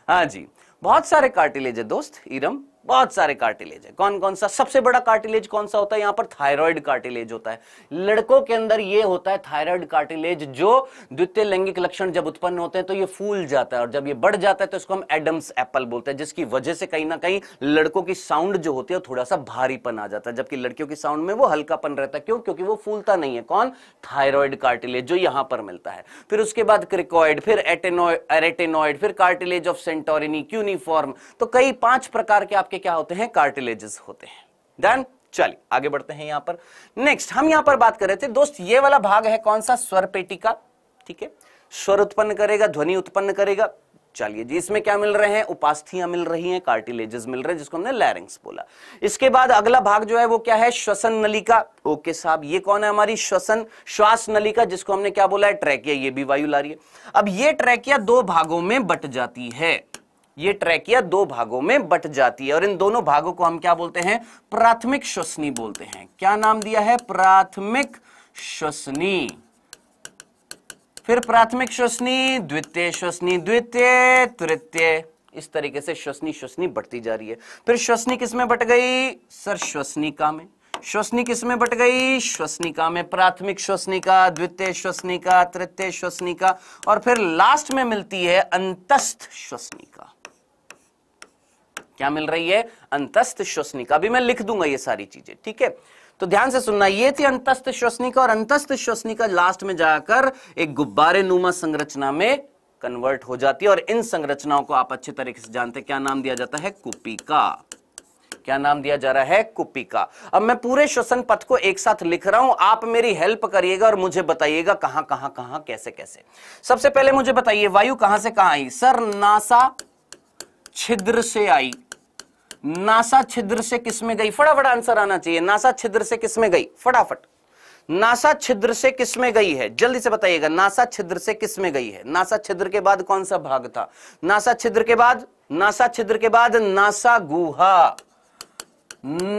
हाँ जी बहुत सारे कार्टिलेज है दोस्त इरम बहुत सारे कार्टिलेज है कौन कौन सा सबसे बड़ा कार्टिलेज कौन सा होता है यहां पर थायराइड कार्टिलेज होता है लड़कों के अंदर ये होता है थायराइड कार्टिलेज जो द्वितीय लैंगिक लक्षण जब उत्पन्न होते हैं तो ये फूल जाता है और जब ये बढ़ जाता है तो इसको हम एडम्स एप्पल बोलते हैं जिसकी वजह से कहीं ना कहीं लड़कों की साउंड जो होती है थोड़ा सा भारीपन आ जाता है जबकि लड़कियों की साउंड में वो हल्कापन रहता है क्यों क्योंकि वो फूलता नहीं है कौन थायराइड कार्टिलेज जो यहां पर मिलता है फिर उसके बाद क्रिकॉइड फिर एटेनोइड फिर कार्टिलेज ऑफ सेंटोरिनी क्यूनिफॉर्म तो कई पांच प्रकार के आपके आपके क्या होते हैं कार्टिलेजेस होते हैं डन चलिए आगे बढ़ते हैं यहां पर नेक्स्ट हम यहां पर बात कर रहे थे दोस्त ये वाला भाग है कौन सा स्वर पेटी का ठीक है स्वर उत्पन्न करेगा ध्वनि उत्पन्न करेगा चलिए जी इसमें क्या मिल रहे हैं उपास्थियां मिल रही हैं कार्टिलेजेस मिल रहे हैं जिसको हमने लैरिंग्स बोला इसके बाद अगला भाग जो है वो क्या है श्वसन नलिका ओके साहब ये कौन है हमारी श्वसन श्वास नलिका जिसको हमने क्या बोला है ट्रैकिया ये भी वायु ला रही है अब ये ट्रैकिया दो भागों में बट जाती है ये ट्रैकिया दो भागों में बट जाती है और इन दोनों भागों को हम क्या बोलते हैं प्राथमिक श्वसनी बोलते हैं क्या नाम दिया है प्राथमिक श्वसनी फिर प्राथमिक श्वसनी द्वितीय श्वसनी द्वितीय तृतीय इस तरीके से श्वसनी श्वसनी बढ़ती जा रही है फिर श्वसनी किसमें बट गई सर श्वसनिका में श्वसनी किसमें बट गई श्वसनिका में प्राथमिक श्वसनिका द्वितीय श्वसनिका तृतीय श्वसनिका और फिर लास्ट में मिलती है अंतस्थ श्वसनिका क्या मिल रही है अंतस्थ श्वसनिका अभी मैं लिख दूंगा ये सारी चीजें ठीक है तो ध्यान से सुनना ये थी अंतस्थ श्वसनिका और अंतस्थ श्वसनिका लास्ट में जाकर एक गुब्बारे नुमा संरचना में कन्वर्ट हो जाती है और इन संरचनाओं को आप अच्छे तरीके से जानते हैं क्या नाम दिया जाता है कुपिका क्या नाम दिया जा रहा है कुपिका अब मैं पूरे श्वसन पथ को एक साथ लिख रहा हूं आप मेरी हेल्प करिएगा और मुझे बताइएगा कहां कहां कहां कैसे कैसे सबसे पहले मुझे बताइए वायु कहां से कहां आई सर नासा छिद्र से आई नासा छिद्र से किसमें गई फटाफट आंसर आना चाहिए नासा छिद्र से किस में गई फटाफट नासा छिद्र से किस में गई है जल्दी से बताइएगा नासा छिद्र से किस में गई है नासा छिद्र के बाद कौन सा भाग था नासा छिद्र के बाद नासा छिद्र के बाद नासा गुहा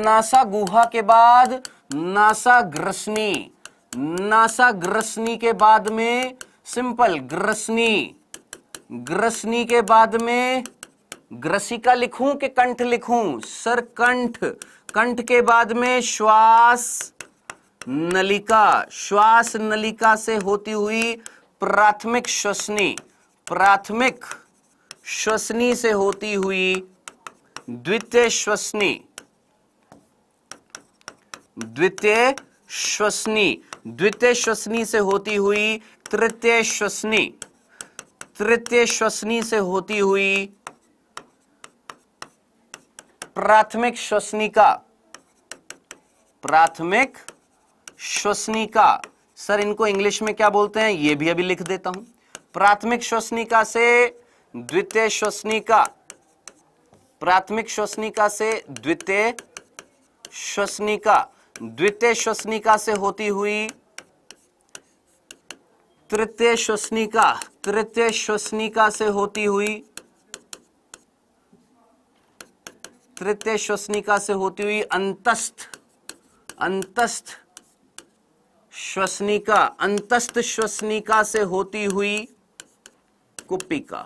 नासा गुहा के बाद नासा ग्रसनी नासा ग्रसनी के बाद में सिंपल ग्रसनी ग्रसनी के बाद में ग्रसिका लिखूं कि कंठ लिखूं सर कंठ कंठ के बाद में श्वास नलिका श्वास नलिका से होती हुई प्राथमिक श्वसनी प्राथमिक श्वसनी से होती हुई द्वितीय श्वसनी द्वितीय श्वसनी द्वितीय श्वसनी से होती हुई तृतीय श्वसनी तृतीय श्वसनी से होती हुई प्राथमिक श्वसनिका प्राथमिक श्वसनिका सर इनको इंग्लिश में क्या बोलते हैं ये भी अभी लिख देता हूं प्राथमिक श्वसनिका से द्वितीय श्वसनिका प्राथमिक श्वसनिका से द्वितीय श्वसनिका द्वितीय श्वसनिका से होती हुई तृतीय श्वसनिका तृतीय श्वसनिका से होती हुई तृतीय श्वसनिका से होती हुई अंतस्थ अंतस्थ श्वसनिका अंतस्थ श्वसनिका से होती हुई कुपिका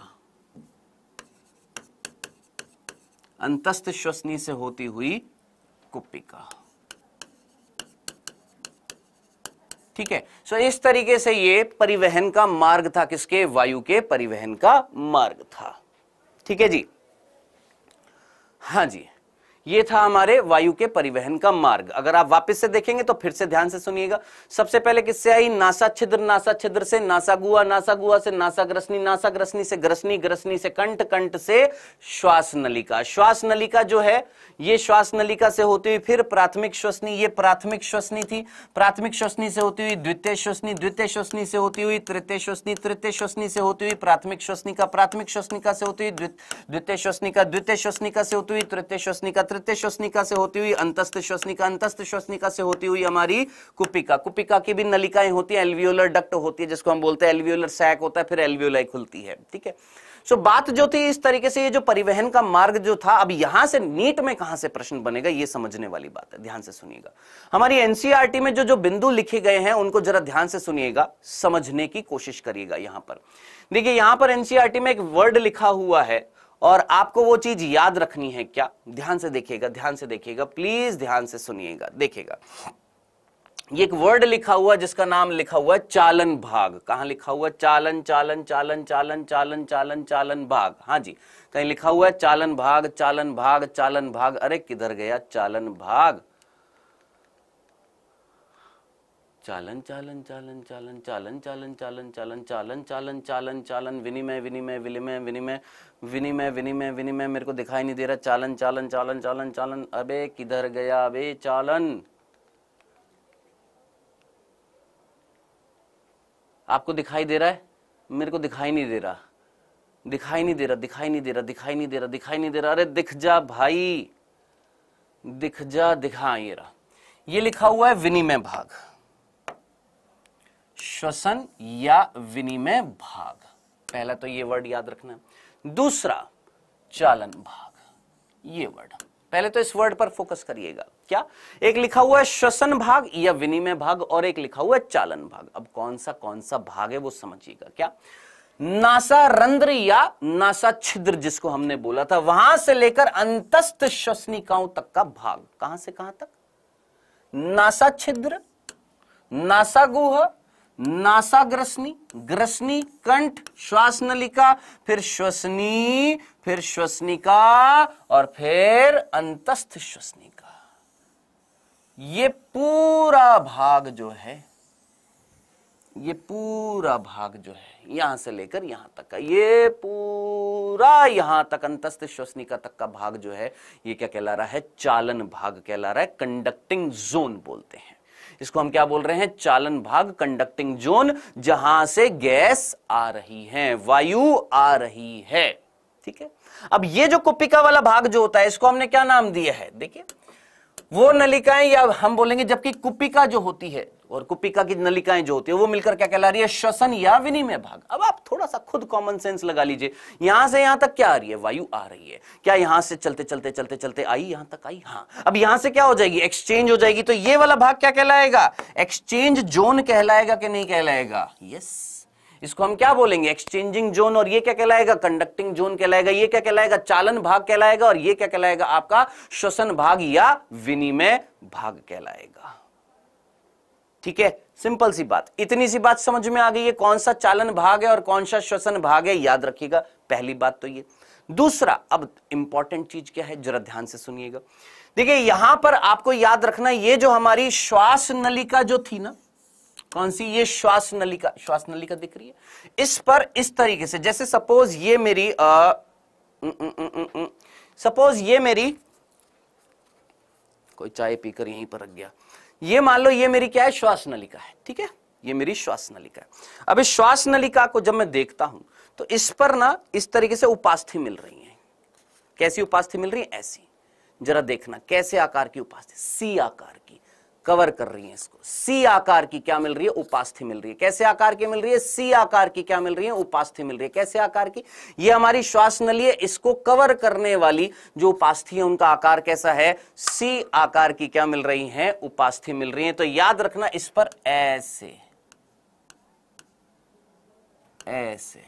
अंतस्थ श्वसनी से होती हुई कुपिका ठीक है सो इस तरीके से ये परिवहन का मार्ग था किसके वायु के परिवहन का मार्ग था ठीक है जी हाँ जी ये था हमारे वायु के परिवहन का मार्ग अगर आप वापस से देखेंगे तो फिर से ध्यान से सुनिएगा सबसे पहले किससे आई नासा छिद्र नासा छिद्र से नासा गुआ नासा गुआ से नासा ग्रसनी नासा ग्रसनी से ग्रसनी ग्रसनी से कंट कंट से श्वास नलिका श्वास नलिका जो है ये श्वास नलिका से होती हुई फिर प्राथमिक श्वसनी ये प्राथमिक श्वसनी थी प्राथमिक श्वसनी से होती हुई द्वितीय श्वसनी द्वितीय श्वसनी से होती हुई तृतीय श्वसनी तृतीय श्वसनी से होती हुई प्राथमिक श्वसनी का प्राथमिक श्वसनिका से होती हुई द्वितीय श्वसनी का द्वितीय श्वसनिका से होती हुई तृतीय श्वसनी का तृतीय श्वसनिका से होती हुई अंतस्थ श्वसनिका अंतस्थ श्वसनिका से होती हुई हमारी कुपिका कुपिका की भी नलिकाएं होती है एल्वियोलर डक्ट होती है जिसको हम बोलते हैं एल्वियोलर सैक होता है फिर एल्वियोलाई खुलती है ठीक है so, बात जो थी इस तरीके से ये जो परिवहन का मार्ग जो था अब यहां से नीट में कहां से प्रश्न बनेगा ये समझने वाली बात है ध्यान से सुनिएगा हमारी एनसीईआरटी e में जो जो बिंदु लिखे गए हैं उनको जरा ध्यान से सुनिएगा समझने की कोशिश करिएगा यहां पर देखिए यहां पर एनसीईआरटी e में एक वर्ड लिखा हुआ है और आपको वो चीज याद रखनी है क्या ध्यान से देखिएगा ध्यान से देखिएगा प्लीज ध्यान से सुनिएगा देखिएगा ये एक वर्ड लिखा हुआ जिसका नाम लिखा हुआ है चालन भाग कहा लिखा हुआ चालन चालन चालन चालन चालन चालन चालन भाग हाँ जी कहीं लिखा हुआ है चालन भाग चालन भाग चालन भाग अरे किधर गया चालन भाग चालन चालन चालन चालन चालन चालन चालन चालन चालन चालन चालन चालन विनिमय विनिमय विनिमय विनिमय विनिमय विनिमय विनिमय मेरे को दिखाई नहीं दे रहा चालन चालन चालन चालन चालन अबे किधर गया अबे चालन आपको दिखाई दे रहा है मेरे को दिखाई नहीं दे रहा दिखाई नहीं दे रहा दिखाई नहीं दे रहा दिखाई नहीं दे रहा दिखाई नहीं दे रहा अरे दिख जा भाई दिख जा दिखा ये रहा ये लिखा हुआ है विनिमय भाग श्वसन या विनिमय भाग पहला तो ये वर्ड याद रखना है दूसरा चालन भाग ये वर्ड पहले तो इस वर्ड पर फोकस करिएगा क्या एक लिखा हुआ है श्वसन भाग या विनिमय भाग और एक लिखा हुआ है चालन भाग अब कौन सा कौन सा भाग है वो समझिएगा क्या नासा रंध्र या नासा छिद्र जिसको हमने बोला था वहां से लेकर अंतस्थ श्वसनिकाओं तक का भाग कहां से कहां तक नासा छिद्र नासा गुहा नासाग्रसनी ग्रसनी कंठ श्वास नलिका फिर श्वसनी फिर श्वसनिका और फिर अंतस्थ श्वसनिका ये पूरा भाग जो है ये पूरा भाग जो है यहां से लेकर यहां तक का ये पूरा यहां तक अंतस्थ श्वसनिका तक का भाग जो है ये क्या कहला रहा है चालन भाग कहला रहा है कंडक्टिंग जोन बोलते हैं इसको हम क्या बोल रहे हैं चालन भाग कंडक्टिंग जोन जहां से गैस आ रही है वायु आ रही है ठीक है अब ये जो कुपिका वाला भाग जो होता है इसको हमने क्या नाम दिया है देखिए वो नलिकाएं या हम बोलेंगे जबकि कुपिका जो होती है और कुपिका की नलिकाएं जो होती है वो मिलकर क्या कहला रही है श्वसन या विनिमय भाग अब आप थोड़ा सा खुद कॉमन सेंस लगा लीजिए यहां से यहां तक क्या आ रही है वायु आ रही है क्या यहां से चलते चलते चलते चलते आई यहां तक आई हाँ अब यहां से क्या हो जाएगी एक्सचेंज हो जाएगी तो ये वाला भाग क्या कहलाएगा एक्सचेंज जोन कहलाएगा कि नहीं कहलाएगा यस इसको हम क्या बोलेंगे एक्सचेंजिंग जोन और ये क्या कहलाएगा कंडक्टिंग जोन कहलाएगा ये क्या कहलाएगा चालन भाग कहलाएगा और ये क्या कहलाएगा आपका श्वसन भाग या विनिमय भाग कहलाएगा ठीक है सिंपल सी बात इतनी सी बात समझ में आ गई है कौन सा चालन भाग है और कौन सा श्वसन भाग है याद रखिएगा पहली बात तो ये दूसरा अब इंपॉर्टेंट चीज क्या है जरा ध्यान से सुनिएगा देखिए यहां पर आपको याद रखना ये जो हमारी श्वास नलिका जो थी ना कौन सी ये श्वास नलिका श्वास नलिका दिख रही है इस पर इस तरीके से जैसे सपोज ये मेरी सपोज ये मेरी कोई चाय पीकर यहीं पर रख गया ये मान लो ये मेरी क्या है श्वास नलिका है ठीक है ये मेरी श्वास नलिका है अब इस श्वास नलिका को जब मैं देखता हूं तो इस पर ना इस तरीके से उपास्थि मिल रही है कैसी उपास्थि मिल रही है ऐसी जरा देखना कैसे आकार की उपास्थि सी आकार की कवर कर रही है इसको सी आकार की क्या मिल रही है उपास्थि मिल रही है कैसे आकार की मिल रही है सी आकार की क्या मिल रही है उपास्थि मिल रही है कैसे आकार की ये हमारी श्वास नली है इसको कवर करने वाली जो उपास्थि है उनका आकार कैसा है सी आकार की क्या मिल रही है उपास्थि मिल रही है तो याद रखना इस पर ऐसे ऐसे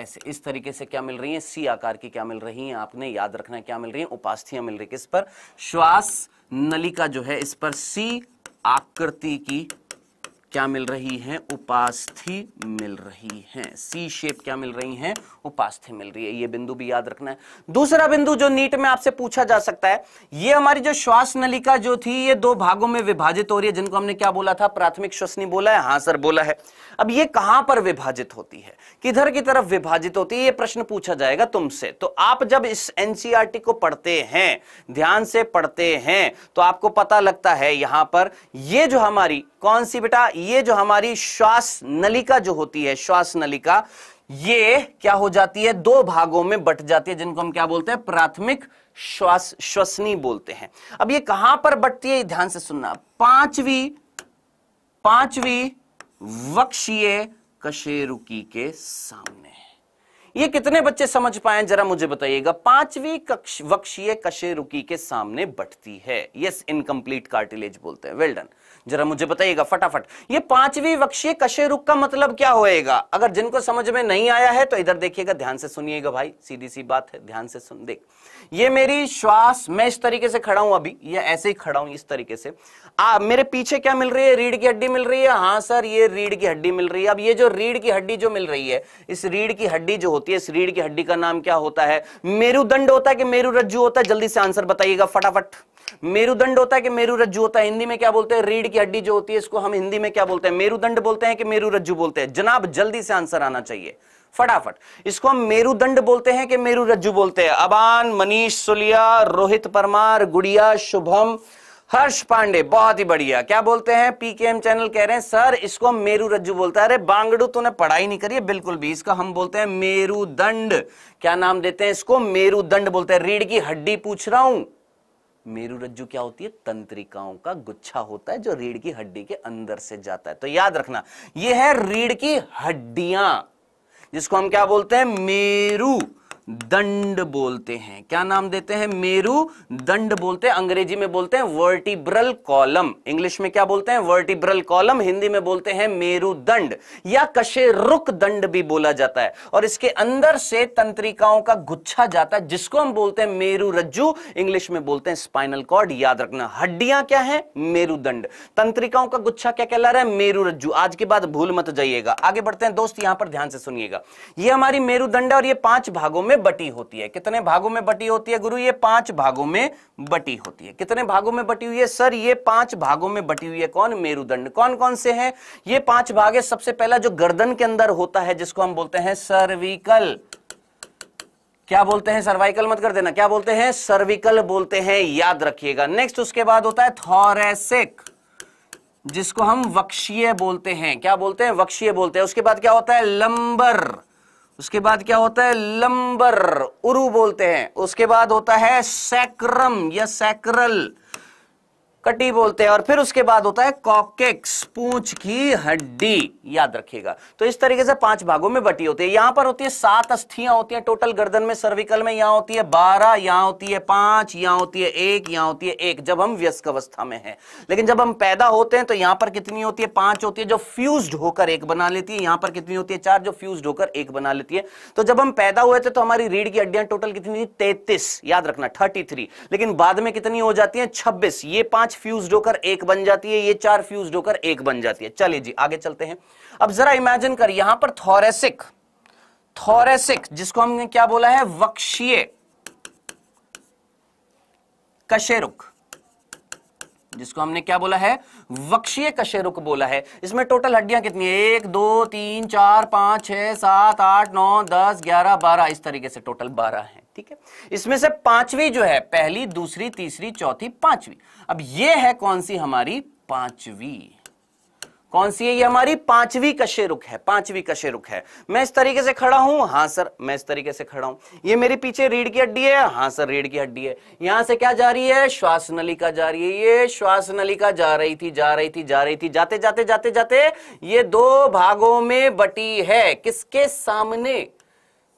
ऐसे इस तरीके से क्या मिल रही है सी आकार की क्या मिल रही है आपने याद रखना क्या मिल रही है उपास्थियां मिल रही है किस पर श्वास नलिका जो है इस पर सी आकृति की क्या मिल रही है उपास्थि मिल रही है सी शेप क्या मिल रही है उपास्थि मिल रही है ये बिंदु भी याद रखना है दूसरा बिंदु जो नीट में आपसे पूछा जा सकता है ये हमारी जो श्वास नलिका जो थी ये दो भागों में विभाजित हो रही है जिनको हमने क्या बोला था प्राथमिक श्वसनी बोला है हाँ सर बोला है अब ये कहां पर विभाजित होती है किधर की तरफ विभाजित होती है ये प्रश्न पूछा जाएगा तुमसे तो आप जब इस एनसीआरटी e को पढ़ते हैं ध्यान से पढ़ते हैं तो आपको पता लगता है यहां पर ये जो हमारी कौन सी बेटा ये जो हमारी श्वास नलिका जो होती है श्वास नलिका ये क्या हो जाती है दो भागों में बट जाती है जिनको हम क्या बोलते हैं प्राथमिक श्वास श्वसनी बोलते हैं अब ये कहां पर बटती है ध्यान से सुनना पांचवी पांचवी वक्षीय कशेरुकी के सामने ये कितने बच्चे समझ पाए जरा मुझे बताइएगा पांचवी वक्षीय कशेरुकी के सामने बटती है यस इनकम्प्लीट कार्टिलेज बोलते हैं वेल्डन well जरा मुझे बताइएगा फटाफट ये पांचवी वक्षीय कशे रुख का मतलब क्या होएगा अगर जिनको समझ में नहीं आया है तो इधर देखिएगा ध्यान से सुनिएगा भाई सीधी सी बात है ध्यान से सुन देख ये मेरी श्वास मैं इस तरीके से खड़ा हूं अभी या ऐसे ही खड़ा हूं इस तरीके से आ, मेरे पीछे क्या मिल रही है रीढ़ की हड्डी मिल रही है हाँ सर ये रीढ़ की हड्डी मिल रही है अब ये जो रीढ़ की हड्डी जो मिल रही है इस रीढ़ की हड्डी जो होती है इस रीढ़ की हड्डी का नाम क्या होता है मेरुदंड होता है कि मेरुरज्जु होता है जल्दी से आंसर बताइएगा फटाफट मेरुदंड होता है कि मेरुरज्जु होता है हिंदी में क्या बोलते हैं रीढ़ की हड्डी जो होती है इसको हम हिंदी में क्या बोलते हैं मेरुदंड बोलते हैं कि रज्जु बोलते हैं जनाब जल्दी से आंसर आना चाहिए फटाफट इसको हम मेरुदंड बोलते हैं कि मेरु रज्जू बोलते हैं अबान मनीष सुलिया रोहित परमार गुड़िया शुभम हर्ष पांडे बहुत ही बढ़िया क्या बोलते हैं पीकेएम चैनल कह रहे हैं सर इसको हम मेरू रज्जू बोलते हैं अरे बांगड़ू तूने पढ़ाई नहीं करी है बिल्कुल भी इसका हम बोलते हैं मेरुदंड क्या नाम देते हैं इसको मेरुदंड बोलते हैं रीढ़ की हड्डी पूछ रहा हूं मेरु रज्जू क्या होती है तंत्रिकाओं का गुच्छा होता है जो रीढ़ की हड्डी के अंदर से जाता है तो याद रखना यह है रीढ़ की हड्डियां जिसको हम क्या बोलते हैं मेरू दंड बोलते हैं क्या नाम देते हैं मेरु दंड बोलते हैं अंग्रेजी में बोलते हैं वर्टिब्रल कॉलम इंग्लिश में क्या बोलते हैं वर्टिब्रल कॉलम हिंदी में बोलते हैं मेरु दंड या कशे रुक दंड भी बोला जाता है और इसके अंदर से तंत्रिकाओं का गुच्छा जाता है जिसको हम बोलते हैं मेरु रज्जू इंग्लिश में बोलते हैं स्पाइनल कॉर्ड याद रखना हड्डियां क्या है मेरुदंड तंत्रिकाओं का गुच्छा क्या कहला रहा है मेरु रज्जू आज के बाद भूल मत जाइएगा आगे बढ़ते हैं दोस्त यहां पर ध्यान से सुनिएगा यह हमारी मेरुदंड और ये पांच भागों में में बटी होती है कितने भागों में बटी होती है गुरु ये पांच भागों में बटी होती है कितने भागों में बटी हुई है सर ये पांच भागों में बटी हुई है कौन मेरुदंड कौन कौन से हैं ये पांच भाग है सबसे पहला जो गर्दन के अंदर होता है जिसको हम बोलते हैं सर्विकल क्या बोलते हैं सर्वाइकल मत कर देना क्या बोलते हैं सर्विकल बोलते हैं याद रखिएगा नेक्स्ट उसके बाद होता है थोरेसिक जिसको हम वक्षीय बोलते हैं क्या बोलते हैं वक्षीय बोलते हैं उसके बाद क्या होता है लंबर उसके बाद क्या होता है लंबर उरु बोलते हैं उसके बाद होता है सैक्रम या सैक्रल कटी बोलते हैं और फिर उसके बाद होता है कॉकेक्स पूछ की हड्डी याद रखिएगा तो इस तरीके से पांच भागों में बटी होती है यहां पर होती है सात अस्थियां होती है टोटल गर्दन में सर्विकल में यहां होती है बारह यहां होती है पांच यहां होती है एक यहां होती है एक जब हम व्यस्क अवस्था में है लेकिन जब हम पैदा होते हैं तो यहां पर कितनी होती है पांच होती है जो फ्यूज होकर एक बना लेती है यहां पर कितनी होती है चार जो फ्यूज होकर एक बना लेती है तो जब हम पैदा हुए थे तो हमारी रीढ़ की हड्डियां टोटल कितनी थी तैतीस याद रखना थर्टी लेकिन बाद में कितनी हो जाती है छब्बीस ये पांच पांच फ्यूज होकर एक बन जाती है ये चार फ्यूज होकर एक बन जाती है चलिए जी आगे चलते हैं अब जरा इमेजिन कर यहां पर थोरेसिक थोरेसिक जिसको हमने क्या बोला है वक्षीय कशेरुक जिसको हमने क्या बोला है वक्षीय कशेरुक बोला है इसमें टोटल हड्डियां कितनी है एक दो तीन चार पांच छह सात आठ नौ दस ग्यारह बारह इस तरीके से टोटल बारह है ठीक है इसमें से पांचवी जो है पहली दूसरी तीसरी चौथी पांचवी अब ये है कौन सी हमारी पांचवी कौन सी है ये हमारी पांचवी कशे रुख है पांचवी कशे रुख है मैं इस तरीके से खड़ा हूं हां सर मैं इस तरीके से खड़ा हूं ये मेरे पीछे रीढ़ की हड्डी है हां सर रीढ़ की हड्डी है यहां से क्या जा रही है श्वास नलिका जा रही है ये श्वास नलिका जा रही थी जा रही थी जा रही थी जाते जाते जाते जाते ये दो भागों में बटी है किसके सामने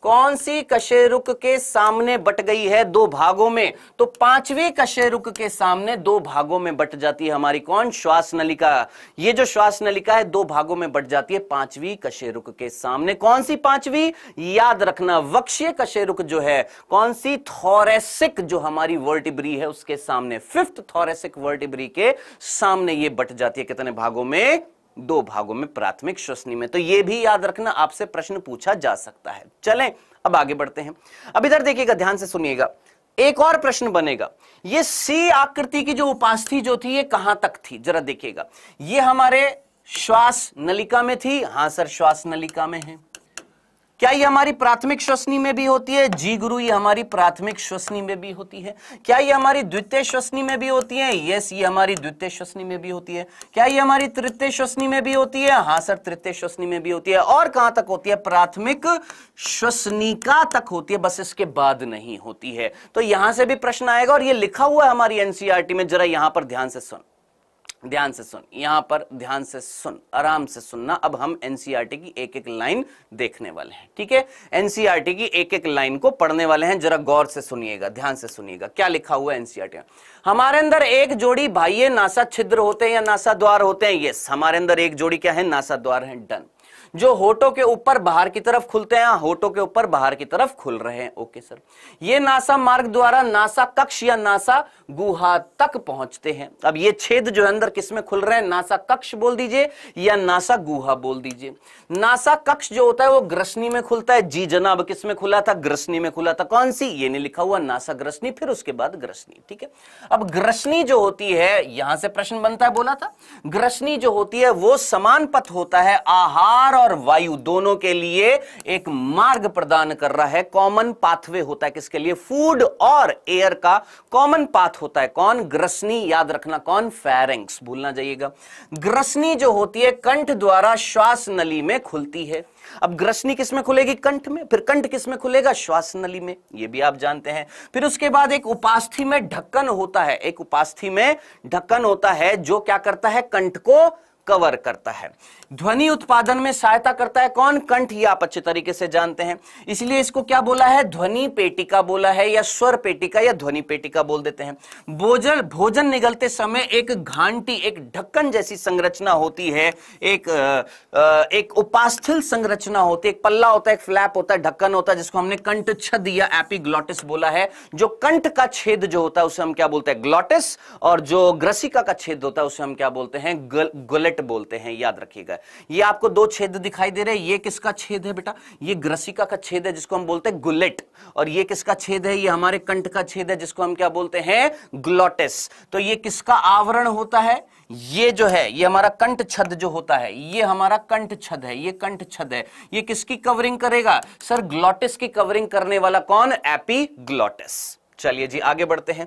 कौन सी कशेरुक के सामने बट गई है दो भागों में तो पांचवी कशेरुक के सामने दो भागों में बट जाती है हमारी कौन श्वास नलिका ये जो श्वास नलिका है दो भागों में बट जाती है पांचवी कशेरुक के सामने कौन सी पांचवी याद रखना वक्षीय कशेरुक जो है कौन सी थोरेसिक जो हमारी वर्टिब्री है उसके सामने फिफ्थ थोरेसिक वर्टिब्री के सामने ये बट जाती है कितने भागों में दो भागों में प्राथमिक श्वसनी में तो यह भी याद रखना आपसे प्रश्न पूछा जा सकता है चलें अब आगे बढ़ते हैं अब इधर देखिएगा ध्यान से सुनिएगा एक और प्रश्न बनेगा ये सी आकृति की जो उपास्थि जो थी ये कहां तक थी जरा देखिएगा ये हमारे श्वास नलिका में थी हां सर श्वास नलिका में है क्या ये हमारी प्राथमिक श्वसनी में भी होती है जी गुरु ये हमारी प्राथमिक श्वसनी में भी होती है क्या ये हमारी द्वितीय श्वसनी में भी होती है यस ये हमारी द्वितीय श्वसनी में भी होती है क्या ये हमारी तृतीय श्वसनी में भी होती है हाँ सर तृतीय श्वसनी में भी होती है और कहां तक होती है प्राथमिक श्वसनिका तक होती है बस इसके बाद नहीं होती है तो यहां से भी प्रश्न आएगा और ये लिखा हुआ है हमारी एनसीआरटी e में जरा यहां पर ध्यान से सुन ध्यान से सुन यहां पर ध्यान से सुन आराम से सुनना अब हम एनसीआरटी e की एक एक लाइन देखने वाले हैं ठीक है एनसीईआरटी e की एक एक लाइन को पढ़ने वाले हैं जरा गौर से सुनिएगा ध्यान से सुनिएगा क्या लिखा हुआ है एनसीईआरटी e में हमारे अंदर एक जोड़ी भाई नासा छिद्र होते हैं या नासा द्वार होते हैं यस हमारे अंदर एक जोड़ी क्या है नासा द्वार है डन जो होटो के ऊपर बाहर की तरफ खुलते हैं होटो के ऊपर बाहर की तरफ खुल रहे हैं ओके सर ये नासा मार्ग द्वारा नासा कक्ष या नासा गुहा तक पहुंचते हैं अब ये छेद जो अंदर किसमें खुल रहे हैं नासा कक्ष बोल दीजिए या नासा गुहा बोल दीजिए नासा कक्ष जो होता है वो ग्रसनी में खुलता है जी जनाब किसमें खुला था ग्रसनी में खुला था कौन सी ये नहीं लिखा हुआ नासा ग्रसनी फिर उसके बाद ग्रसनी ठीक है अब ग्रसनी जो होती है यहां से प्रश्न बनता है बोला था ग्रसनी जो होती है वो समान पथ होता है आहार और और वायु दोनों के लिए एक मार्ग प्रदान कर रहा है कॉमन पाथवे होता है किसके लिए फूड और एयर का कॉमन पाथ होता है कौन ग्रसनी याद रखना कौन फेरेंक्स भूलना जाइएगा ग्रसनी जो होती है कंठ द्वारा श्वास नली में खुलती है अब ग्रसनी किसमें खुलेगी कंठ में फिर कंठ किसमें खुलेगा श्वास नली में यह भी आप जानते हैं फिर उसके बाद एक उपास्थि में ढक्कन होता है एक उपास्थि में ढक्कन होता है जो क्या करता है कंठ को कवर करता है ध्वनि उत्पादन में सहायता करता है कौन कंठ ये आप अच्छे तरीके से जानते हैं इसलिए इसको क्या बोला है ध्वनि पेटिका बोला है या स्वर पेटिका या ध्वनि पेटिका बोल देते हैं भोजन भोजन निगलते समय एक घांटी एक ढक्कन जैसी संरचना होती है एक एक उपास्थिल संरचना होती है एक पल्ला होता है एक फ्लैप होता है ढक्कन होता है जिसको हमने कंठ छद या ग्लॉटिस बोला है जो कंठ का छेद जो होता है उसे हम क्या बोलते हैं ग्लॉटिस और जो ग्रसिका का छेद होता है उसे हम क्या बोलते हैं गोलेट बोलते हैं याद रखिएगा ये आपको दो छेद दिखाई दे रहे हैं ये किसका छेद है बेटा ये ग्रसिका का छेद है जिसको हम बोलते हैं गुलेट और ये किसका छेद है ये हमारे कंठ का छेद है जिसको हम क्या बोलते हैं ग्लोटेस तो ये किसका आवरण होता है ये जो है ये हमारा कंठ छद जो होता है ये हमारा कंठ छद है ये कंठ छद है ये किसकी कवरिंग करेगा सर ग्लोटिस की कवरिंग करने वाला कौन एपी ग्लोटिस चलिए जी आगे बढ़ते हैं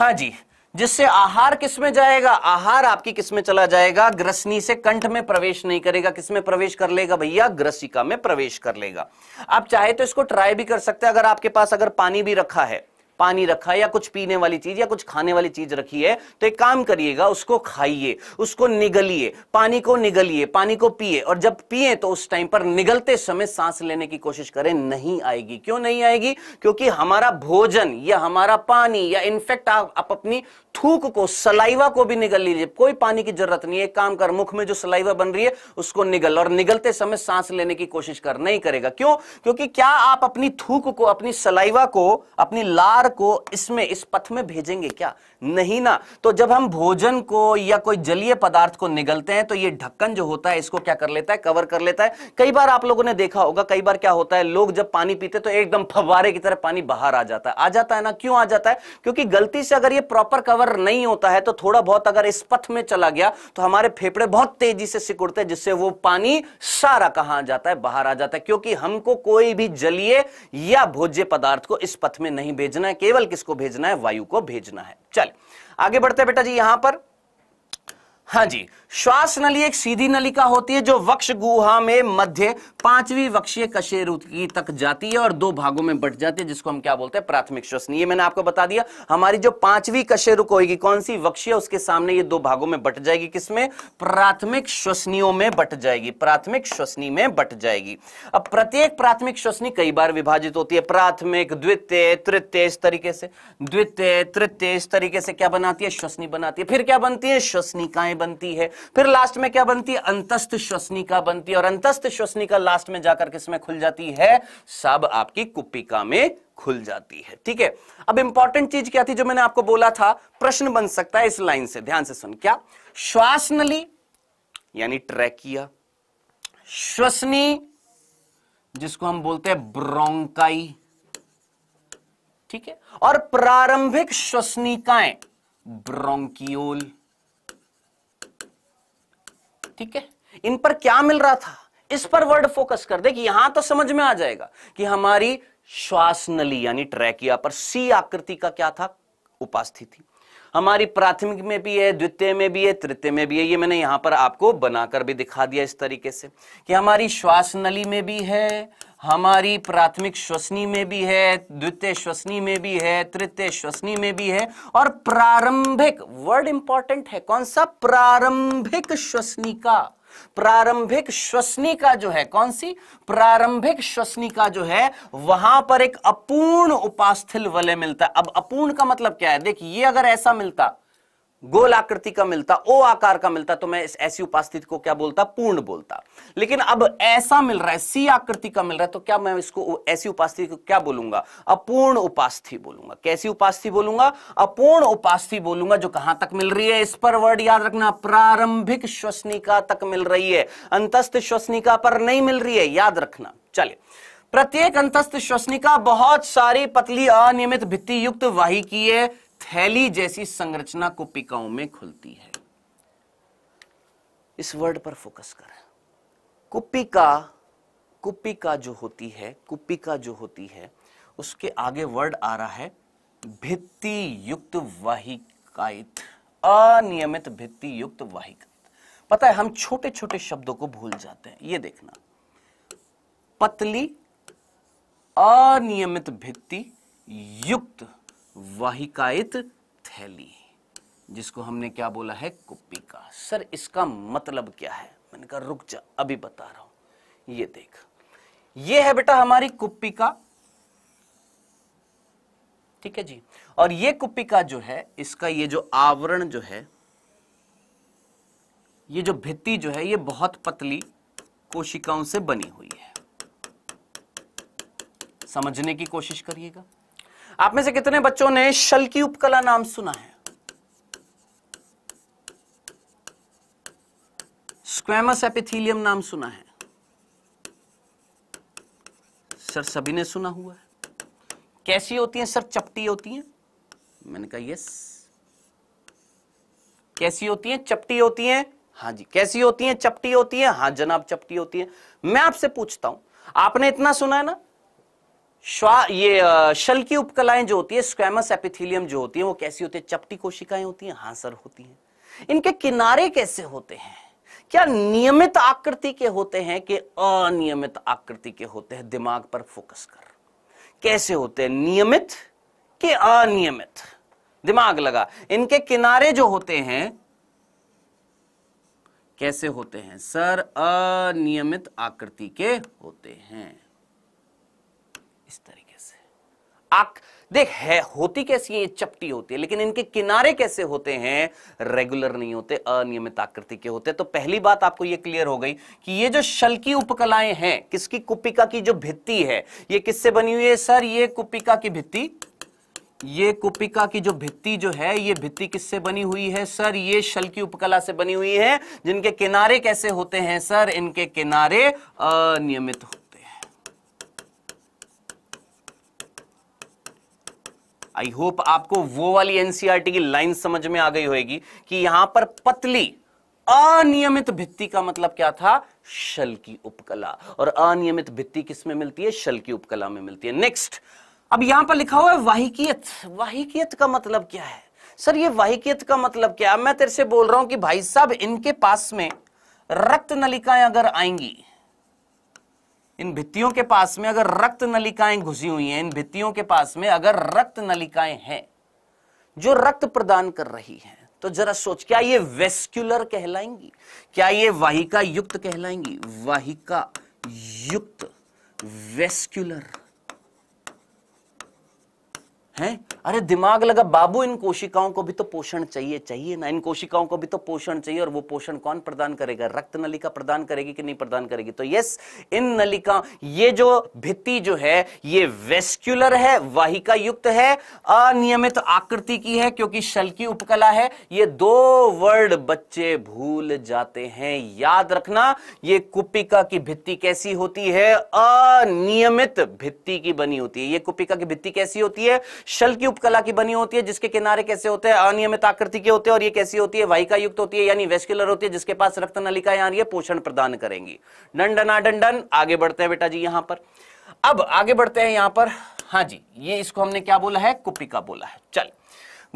हाँ जी जिससे आहार किस में जाएगा आहार आपकी किस में चला जाएगा ग्रसनी से कंठ में प्रवेश नहीं करेगा किस में प्रवेश कर लेगा भैया ग्रसिका में प्रवेश कर लेगा आप चाहे तो इसको ट्राई भी कर सकते हैं अगर आपके पास अगर पानी भी रखा है पानी रखा है या कुछ पीने वाली चीज या कुछ खाने वाली चीज रखी है तो एक काम करिएगा उसको खाइए उसको निगलिए पानी को निगलिए पानी को पिए और जब पिए तो उस टाइम पर निगलते समय सांस लेने की कोशिश करें नहीं आएगी क्यों नहीं आएगी क्योंकि हमारा भोजन या हमारा पानी या इनफेक्ट आप, आप अपनी थूक को सलाइवा को भी निगल लीजिए कोई पानी की जरूरत नहीं है एक काम कर मुख में जो सलाइवा बन रही है उसको निगल और निगलते समय सांस लेने की कोशिश कर नहीं करेगा क्यों क्योंकि क्या आप अपनी थूक को अपनी सलाइवा को अपनी लार को इसमें इस पथ में भेजेंगे क्या नहीं ना तो जब हम भोजन को या कोई जलीय पदार्थ को निगलते हैं तो ये ढक्कन जो होता है इसको क्या कर लेता है कवर कर लेता है कई बार आप लोगों ने देखा होगा कई बार क्या होता है लोग जब पानी पीते तो एकदम फवारे की तरह पानी बाहर आ जाता है आ जाता है ना क्यों आ जाता है क्योंकि गलती से अगर ये प्रॉपर कवर असर नहीं होता है तो थोड़ा बहुत अगर इस पथ में चला गया तो हमारे फेफड़े बहुत तेजी से सिकुड़ते हैं जिससे वो पानी सारा कहां जाता है बाहर आ जाता है क्योंकि हमको कोई भी जलीय या भोज्य पदार्थ को इस पथ में नहीं भेजना है केवल किसको भेजना है वायु को भेजना है चल आगे बढ़ते बेटा जी यहां पर हाँ जी श्वास नली एक सीधी नलिका होती है जो वक्ष गुहा में मध्य पांचवी वक्षीय कशेरुकी तक जाती है और दो भागों में बट जाती है जिसको हम क्या बोलते हैं प्राथमिक श्वसन ये मैंने आपको बता दिया हमारी जो पांचवी कशेरुक होगी कौन सी वक्षीय उसके सामने ये दो भागों में बट जाएगी किसमें प्राथमिक श्वसनियों में बट जाएगी प्राथमिक श्वसनी में बट जाएगी अब प्रत्येक प्राथमिक श्वसनी कई बार विभाजित होती है प्राथमिक द्वितीय तृतीय इस तरीके से द्वितीय तृतीय इस तरीके से क्या बनाती है श्वसनी बनाती है फिर क्या बनती है श्वसनिकाएं बनती है फिर लास्ट में क्या बनती है अंतस्थ श्वसनिका बनती है और अंतस्थ श्वसनिका लास्ट में जाकर किसमें खुल जाती है सब आपकी कुपिका में खुल जाती है ठीक है अब इंपॉर्टेंट चीज क्या थी जो मैंने आपको बोला था प्रश्न बन सकता है इस लाइन से ध्यान से सुन क्या श्वास नली यानी ट्रैकिया श्वसनी जिसको हम बोलते हैं ब्रोंकाई ठीक है और प्रारंभिक श्वसनिकाएं ब्रोंकियोल ठीक है इन पर क्या मिल रहा था इस पर वर्ड फोकस कर दे कि यहां तो समझ में आ जाएगा कि हमारी श्वास नली यानी ट्रैकिया पर सी आकृति का क्या था उपास्थिति हमारी प्राथमिक में भी है द्वितीय में भी है तृतीय में भी है ये मैंने यहाँ पर आपको बनाकर भी दिखा दिया इस तरीके से कि हमारी श्वास नली में भी है हमारी प्राथमिक श्वसनी में भी है द्वितीय श्वसनी में भी है तृतीय श्वसनी में भी है और प्रारंभिक वर्ड इंपॉर्टेंट है कौन सा प्रारंभिक श्वसनी का प्रारंभिक श्वसनी का जो है कौन सी प्रारंभिक श्वसनी का जो है वहां पर एक अपूर्ण उपास्थिल वलय मिलता है अब अपूर्ण का मतलब क्या है देखिए ये अगर ऐसा मिलता गोल आकृति का मिलता ओ आकार का मिलता तो मैं इस ऐसी उपास्थिति को क्या बोलता पूर्ण बोलता लेकिन अब ऐसा मिल रहा है सी आकृति का मिल रहा है तो क्या मैं इसको ऐसी उपास्थिति को क्या बोलूंगा अपूर्ण उपास्थि बोलूंगा कैसी उपास्थि बोलूंगा अपूर्ण उपास्थि बोलूंगा जो कहां तक मिल रही है इस पर वर्ड याद रखना प्रारंभिक श्वसनिका तक मिल रही है अंतस्थ श्वसनिका पर नहीं मिल रही है याद रखना चले प्रत्येक अंतस्थ श्वसनिका बहुत सारी पतली अनियमित भित्ति युक्त वाहिकीय थैली जैसी संरचना को में खुलती है इस वर्ड पर फोकस करें कुपिका कुपिका जो होती है कुपिका जो होती है उसके आगे वर्ड आ रहा है भित्ति युक्त वाहिकायित अनियमित भित्ति युक्त वाहिकाइत पता है हम छोटे छोटे शब्दों को भूल जाते हैं ये देखना पतली अनियमित भित्ति युक्त वाहिकायत थैली जिसको हमने क्या बोला है कुप्पी का सर इसका मतलब क्या है मैंने कहा रुक जा अभी बता रहा हूं ये देख ये है बेटा हमारी कुप्पी का ठीक है जी और ये कुप्पी का जो है इसका ये जो आवरण जो है ये जो भित्ति जो है ये बहुत पतली कोशिकाओं से बनी हुई है समझने की कोशिश करिएगा आप में से कितने बच्चों ने शल की उपकला नाम सुना है स्क्वेमस एपिथीलियम नाम सुना है सर सभी ने सुना हुआ है कैसी होती है सर चपटी होती है मैंने कहा यस कैसी होती है चपटी होती है हाँ जी कैसी होती है चपटी होती है हाँ जनाब चपटी होती है मैं आपसे पूछता हूं आपने इतना सुना है ना श्वा ये शल की उपकलाएं जो होती है स्क्वेमस एपिथिलियम जो होती है वो कैसी होती है चपटी कोशिकाएं होती हैं हाँ सर होती हैं इनके किनारे कैसे होते हैं क्या नियमित आकृति के होते हैं कि अनियमित आकृति के होते हैं दिमाग पर फोकस कर कैसे होते हैं नियमित के अनियमित दिमाग लगा इनके किनारे जो होते हैं कैसे होते हैं सर अनियमित आकृति के होते हैं आक देख है होती कैसी है ये चपटी होती है लेकिन इनके किनारे कैसे होते हैं रेगुलर नहीं होते अनियमित आकृति के होते तो पहली बात आपको ये क्लियर हो गई कि ये जो शल्की उपकलाएं हैं किसकी कुपिका की जो भित्ति है ये किससे बनी हुई है सर ये कुपिका की भित्ति ये कुपिका की जो भित्ति जो है ये भित्ति किससे बनी हुई है सर ये शल्की उपकला से बनी हुई है जिनके किनारे कैसे होते हैं सर इनके किनारे अनियमित आई होप आपको वो वाली एनसीआरटी e की लाइन समझ में आ गई होगी कि यहां पर पतली अनियमित भित्ति का मतलब क्या था शल की उपकला और अनियमित भित्ति किसमें मिलती है शल की उपकला में मिलती है नेक्स्ट अब यहां पर लिखा हुआ है वाहिकियत वाहिकियत का मतलब क्या है सर ये वाहिकियत का मतलब क्या मैं तेरे से बोल रहा हूं कि भाई साहब इनके पास में रक्त नलिकाएं अगर आएंगी इन भित्तियों के पास में अगर रक्त नलिकाएं घुसी हुई हैं इन भित्तियों के पास में अगर रक्त नलिकाएं हैं जो रक्त प्रदान कर रही हैं तो जरा सोच क्या ये वेस्क्यूलर कहलाएंगी क्या ये वाहिका युक्त कहलाएंगी वाहिका युक्त वेस्क्यूलर हैं अरे दिमाग लगा बाबू इन कोशिकाओं को भी तो पोषण चाहिए चाहिए ना इन कोशिकाओं को भी तो पोषण चाहिए और वो पोषण कौन प्रदान करेगा रक्त नलिका प्रदान करेगी कि नहीं प्रदान करेगी तो यस इन नलिका ये जो भित्ति जो है ये वेस्क्यूलर है वाहिका युक्त है अनियमित आकृति की है क्योंकि शल की उपकला है ये दो वर्ड बच्चे भूल जाते हैं याद रखना ये कुपिका की भित्ति कैसी होती है अनियमित भित्ति की बनी होती है ये कुपिका की भित्ति कैसी होती है शल की उपकला की बनी होती है जिसके किनारे कैसे होते हैं अनियमित आकृति के होते हैं और ये कैसी होती है वाहिका युक्त होती है यानी वेस्कुलर होती है जिसके पास रक्त नलिका यहां ये पोषण प्रदान करेंगी डन डना आगे बढ़ते हैं बेटा जी यहां पर अब आगे बढ़ते हैं यहां पर हाँ जी ये इसको हमने क्या बोला है कुपिका बोला है चल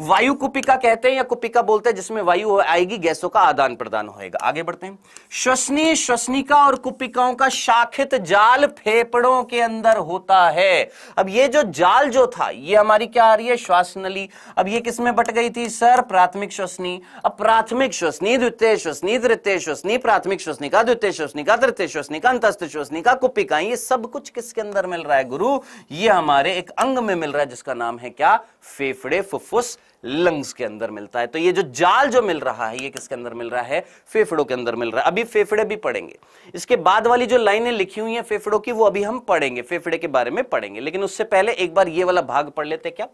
वायु कुपिका कहते हैं या कुपिका बोलते हैं जिसमें वायु आएगी गैसों का आदान प्रदान होएगा आगे बढ़ते हैं श्वसनी श्वसनिका और कुपिकाओं का शाखित जाल फेफड़ों के अंदर होता है अब ये जो जाल जो था ये हमारी क्या आ रही है श्वास नली अब ये किसमें बट गई थी सर प्राथमिक श्वसनी अब प्राथमिक श्वसनी द्वितीय श्वसनी तृतीय श्वसनी प्राथमिक श्वसनिका द्वितीय श्वसनिका तृतीय श्वसनिका अंतस्थ श्वसनिका कुपिका ये सब कुछ किसके अंदर मिल रहा है गुरु ये हमारे एक अंग में मिल रहा है जिसका नाम है क्या فیفړې ففوس लंग्स के अंदर मिलता है तो ये जो जाल जो मिल रहा है ये किसके अंदर मिल रहा है फेफड़ों के अंदर मिल रहा है अभी फेफड़े भी पढ़ेंगे इसके बाद वाली जो लाइनें लिखी हुई हैं फेफड़ों की वो अभी हम पढ़ेंगे फेफड़े के बारे में पढ़ेंगे लेकिन उससे पहले एक बार ये वाला भाग पढ़ लेते क्या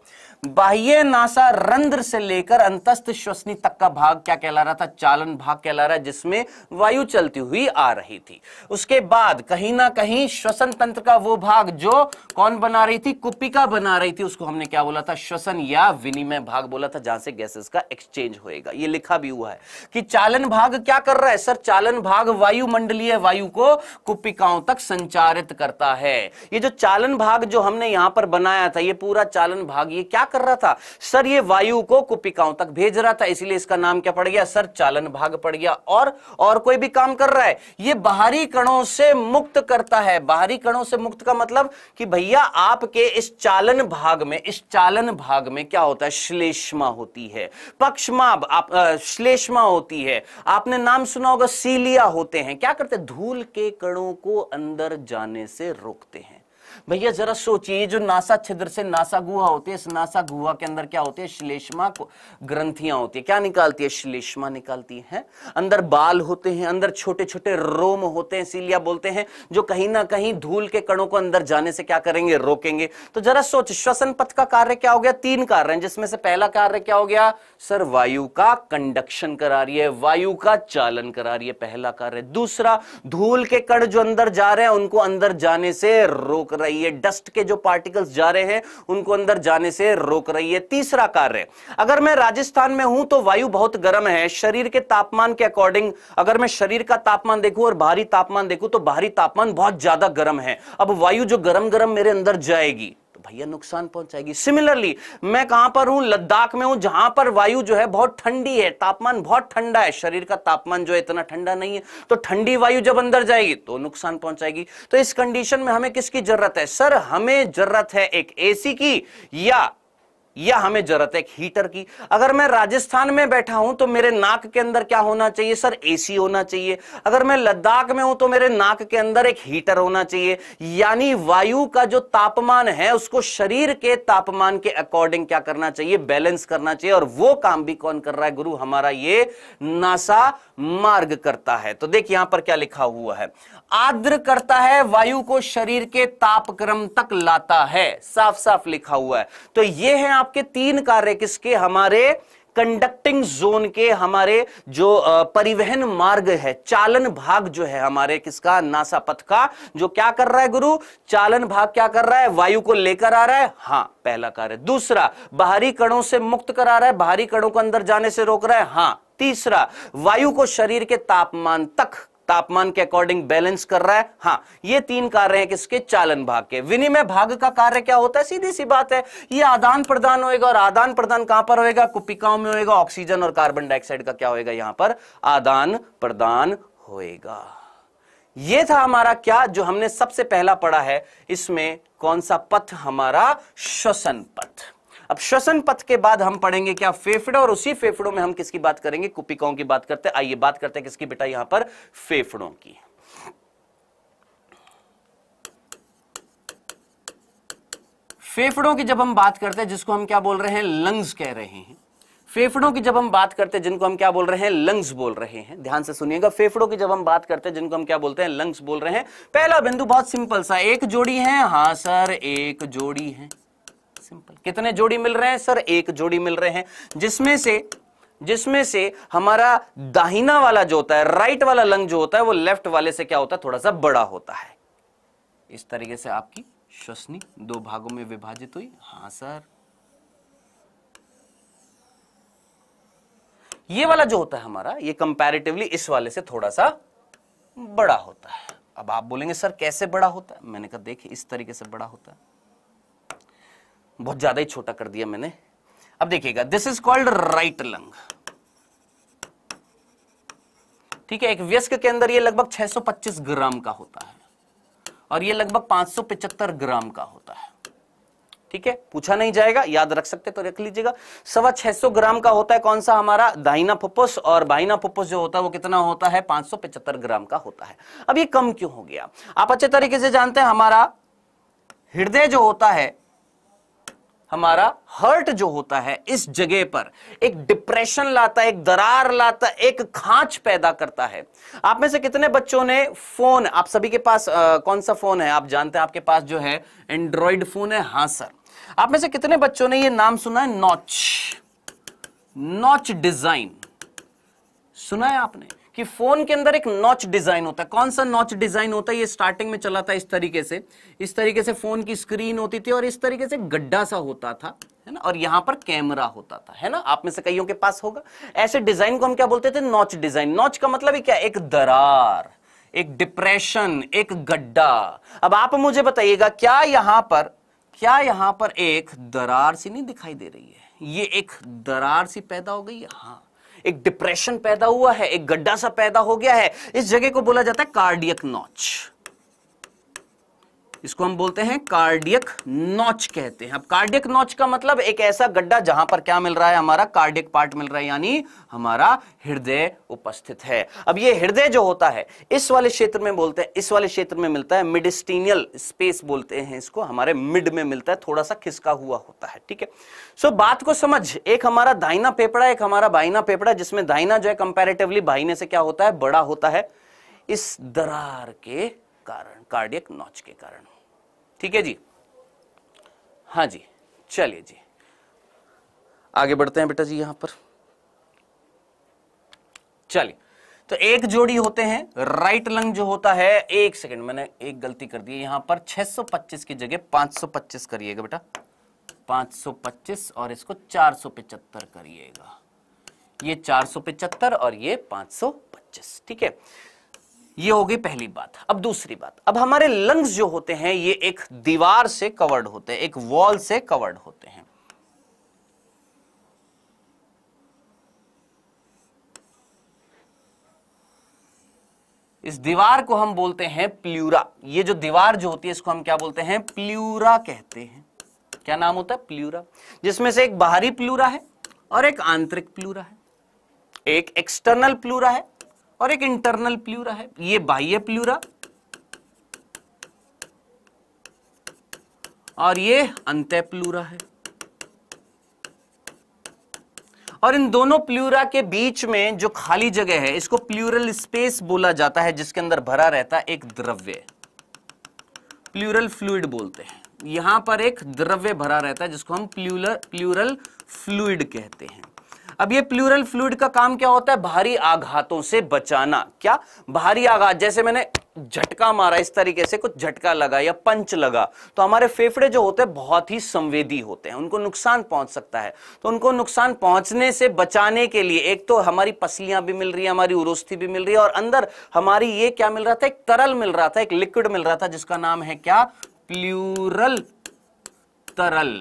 बाह्य नासा रंध्र से लेकर अंतस्थ श्वसनी तक का भाग क्या कहला रहा था चालन भाग कहला रहा है जिसमें वायु चलती हुई आ रही थी उसके बाद कहीं ना कहीं श्वसन तंत्र का वो भाग जो कौन बना रही थी कुपिका बना रही थी उसको हमने क्या बोला था श्वसन या विनिमय भाग बोला बोला था जहां से गैसेस का एक्सचेंज होएगा ये लिखा भी हुआ है कि चालन भाग क्या कर रहा है सर चालन भाग वायुमंडलीय वायु को कुपिकाओं तक संचारित करता है ये जो चालन भाग जो हमने यहां पर बनाया था ये पूरा चालन भाग ये क्या कर रहा था सर ये वायु को कुपिकाओं तक भेज रहा था इसीलिए इसका नाम क्या पड़ गया सर चालन भाग पड़ गया और और कोई भी काम कर रहा है ये बाहरी कणों से मुक्त करता है बाहरी कणों से मुक्त का मतलब कि भैया आपके इस चालन भाग में इस चालन भाग में क्या होता है श्लेष पक्षमा होती है पक्षमा आप श्लेष्मा होती है आपने नाम सुना होगा सीलिया होते हैं क्या करते हैं धूल के कणों को अंदर जाने से रोकते हैं भैया जरा सोचिए जो नासा छिद्र से नासा गुहा होती है इस नासा गुहा के अंदर क्या होती है श्लेष्मा ग्रंथियां होती है क्या निकालती है श्लेष्मा निकालती है अंदर बाल होते हैं अंदर छोटे छोटे रोम होते हैं इसीलिए बोलते हैं जो कहीं ना कहीं धूल के कणों को अंदर जाने से क्या करेंगे रोकेंगे तो जरा सोच श्वसन पथ का कार्य क्या हो गया तीन कार्य जिसमें से पहला कार्य क्या हो गया सर वायु का कंडक्शन करा रही है वायु का चालन करा रही है पहला कार्य दूसरा धूल के कण जो अंदर जा रहे हैं उनको अंदर जाने से रोक रहे रही है डस्ट के जो पार्टिकल्स जा रहे हैं उनको अंदर जाने से रोक रही है तीसरा कार्य अगर मैं राजस्थान में हूं तो वायु बहुत गर्म है शरीर के तापमान के अकॉर्डिंग अगर मैं शरीर का तापमान देखूं और बाहरी तापमान देखूं तो बाहरी तापमान बहुत ज्यादा गर्म है अब वायु जो गर्म गर्म मेरे अंदर जाएगी तो भैया नुकसान पहुंचाएगी सिमिलरली मैं कहां पर हूं लद्दाख में हूं जहां पर वायु जो है बहुत ठंडी है तापमान बहुत ठंडा है शरीर का तापमान जो है इतना ठंडा नहीं है तो ठंडी वायु जब अंदर जाएगी तो नुकसान पहुंचाएगी तो इस कंडीशन में हमें किसकी जरूरत है सर हमें जरूरत है एक एसी की या या हमें जरूरत है एक हीटर की अगर मैं राजस्थान में बैठा हूं तो मेरे नाक के अंदर क्या होना चाहिए सर एसी होना चाहिए अगर मैं लद्दाख में हूं तो मेरे नाक के अंदर एक हीटर होना चाहिए यानी वायु का जो तापमान है उसको शरीर के तापमान के अकॉर्डिंग क्या करना चाहिए बैलेंस करना चाहिए और वो काम भी कौन कर रहा है गुरु हमारा ये नासा मार्ग करता है तो देख यहां पर क्या लिखा हुआ है आर्द्र करता है वायु को शरीर के तापक्रम तक लाता है साफ साफ लिखा हुआ है तो ये हैं आपके तीन कार्य किसके हमारे कंडक्टिंग जोन के हमारे जो परिवहन मार्ग है चालन भाग जो है हमारे किसका नासा पथ का जो क्या कर रहा है गुरु चालन भाग क्या कर रहा है वायु को लेकर आ रहा है हाँ पहला कार्य दूसरा बाहरी कणों से मुक्त करा रहा है बाहरी कणों को अंदर जाने से रोक रहा है हाँ तीसरा वायु को शरीर के तापमान तक तापमान के अकॉर्डिंग बैलेंस कर रहा है हाँ ये तीन कार्य हैं किसके चालन भाग के विनिमय भाग का कार्य क्या होता है सीधी सी बात है ये आदान प्रदान होएगा और आदान प्रदान कहां पर होएगा कुपिकाओं में होएगा ऑक्सीजन और कार्बन डाइऑक्साइड का क्या होएगा यहां पर आदान प्रदान होएगा ये था हमारा क्या जो हमने सबसे पहला पढ़ा है इसमें कौन सा पथ हमारा श्वसन पथ अब श्वसन पथ के बाद हम पढ़ेंगे क्या फेफड़ा और उसी फेफड़ों में हम किसकी बात करेंगे कुपिकाओं की बात करते हैं आइए बात करते हैं किसकी बेटा यहां पर फेफड़ों की फेफड़ों की जब हम बात करते हैं जिसको हम क्या बोल रहे हैं लंग्स कह रहे हैं फेफड़ों की जब हम बात करते हैं जिनको हम क्या बोल रहे हैं लंग्स बोल रहे हैं ध्यान से सुनिएगा फेफड़ों की जब हम बात करते हैं जिनको हम क्या बोलते हैं लंग्स बोल रहे हैं पहला बिंदु बहुत सिंपल सा एक जोड़ी है हाँ सर एक जोड़ी है सिंपल कितने जोड़ी मिल रहे हैं सर एक जोड़ी मिल रहे हैं जिसमें से जिसमें से हमारा दाहिना वाला जो होता है राइट वाला लंग जो होता है वो लेफ्ट वाले से क्या होता है थोड़ा सा बड़ा होता है इस तरीके से आपकी श्वसनी दो भागों में विभाजित हुई हां सर ये वाला जो होता है हमारा ये कंपैरेटिवली इस वाले से थोड़ा सा बड़ा होता है अब आप बोलेंगे सर कैसे बड़ा होता है मैंने कहा देखिए इस तरीके से बड़ा होता है बहुत ज्यादा ही छोटा कर दिया मैंने अब देखिएगा this is called right lung ठीक है एक व्यस्क के अंदर ये लगभग 625 ग्राम का होता है और ये लगभग 575 ग्राम का होता है ठीक है पूछा नहीं जाएगा याद रख सकते तो रख लीजिएगा सवा 600 ग्राम का होता है कौन सा हमारा दाहिना फुप्फुस और बाहिना फुप्फुस जो होता है वो कितना होता है 575 ग्राम का होता है अब ये कम क्यों हो गया आप अच्छे तरीके से जानते हैं हमारा हृदय जो होता है हमारा हर्ट जो होता है इस जगह पर एक डिप्रेशन लाता है एक दरार लाता एक खांच पैदा करता है आप में से कितने बच्चों ने फोन आप सभी के पास आ, कौन सा फोन है आप जानते हैं आपके पास जो है एंड्रॉइड फोन है हाँ सर आप में से कितने बच्चों ने ये नाम सुना है नॉच नॉच डिजाइन सुना है आपने कि फोन के अंदर एक नॉच डिजाइन होता है कौन सा नॉच डिजाइन होता है ये स्टार्टिंग में चला था इस तरीके से इस तरीके से फोन की स्क्रीन होती थी और इस तरीके से गड्ढा सा होता था है ना और यहां पर कैमरा होता था है ना आप में से कईयों के पास होगा ऐसे डिजाइन को हम क्या बोलते थे नॉच डिजाइन नॉच का मतलब क्या एक दरार एक डिप्रेशन एक गड्ढा अब आप मुझे बताइएगा क्या यहां पर क्या यहां पर एक दरार सी नहीं दिखाई दे रही है ये एक दरार सी पैदा हो गई हाँ एक डिप्रेशन पैदा हुआ है एक गड्ढा सा पैदा हो गया है इस जगह को बोला जाता है कार्डियक नॉच इसको हम बोलते हैं कार्डियक नॉच कहते हैं अब कार्डियक नॉच का मतलब एक ऐसा गड्ढा जहां पर क्या मिल रहा है हमारा कार्डियक पार्ट मिल रहा है यानी हमारा हृदय उपस्थित है अब ये हृदय जो होता है इस वाले क्षेत्र में बोलते हैं इस वाले क्षेत्र में मिलता है मिडिस्टीनियल स्पेस बोलते हैं इसको हमारे मिड में मिलता है थोड़ा सा खिसका हुआ होता है ठीक है सो बात को समझ एक हमारा दाइना पेपड़ा एक हमारा बाइना पेपड़ा जिसमें दाइना जो है कंपेरेटिवली बाइने से क्या होता है बड़ा होता है इस दरार के कारण कार्डियक नॉच के कारण ठीक है जी हाँ जी चलिए जी आगे बढ़ते हैं बेटा जी यहां पर चलिए तो एक जोड़ी होते हैं राइट लंग जो होता है एक सेकंड मैंने एक गलती कर दी यहां पर 625 की जगह 525 करिएगा बेटा 525 और इसको चार करिएगा ये चार और ये 525 ठीक है ये हो गई पहली बात अब दूसरी बात अब हमारे लंग्स जो होते हैं ये एक दीवार से कवर्ड होते हैं एक वॉल से कवर्ड होते हैं इस दीवार को हम बोलते हैं प्ल्यूरा ये जो दीवार जो होती है इसको हम क्या बोलते हैं प्ल्यूरा कहते हैं क्या नाम होता है प्ल्यूरा जिसमें से एक बाहरी प्लूरा है और एक आंतरिक प्लूरा है एक एक्सटर्नल प्लूरा है और एक इंटरनल प्लूरा है ये बाह्य प्लूरा और ये अंत प्लूरा है और इन दोनों प्लूरा के बीच में जो खाली जगह है इसको प्लूरल स्पेस बोला जाता है जिसके अंदर भरा रहता है एक द्रव्य प्लूरल फ्लूड बोलते हैं यहां पर एक द्रव्य भरा रहता है जिसको हम प्लूर प्लूरल फ्लूड कहते हैं अब ये प्लूरल फ्लूड का काम क्या होता है भारी आघातों से बचाना क्या भारी आघात जैसे मैंने झटका मारा इस तरीके से कुछ झटका लगा या पंच लगा तो हमारे फेफड़े जो होते हैं बहुत ही संवेदी होते हैं उनको नुकसान पहुंच सकता है तो उनको नुकसान पहुंचने से बचाने के लिए एक तो हमारी पसलियां भी मिल रही है हमारी उरोस्थी भी मिल रही है और अंदर हमारी ये क्या मिल रहा था एक तरल मिल रहा था एक लिक्विड मिल रहा था जिसका नाम है क्या प्लूरल तरल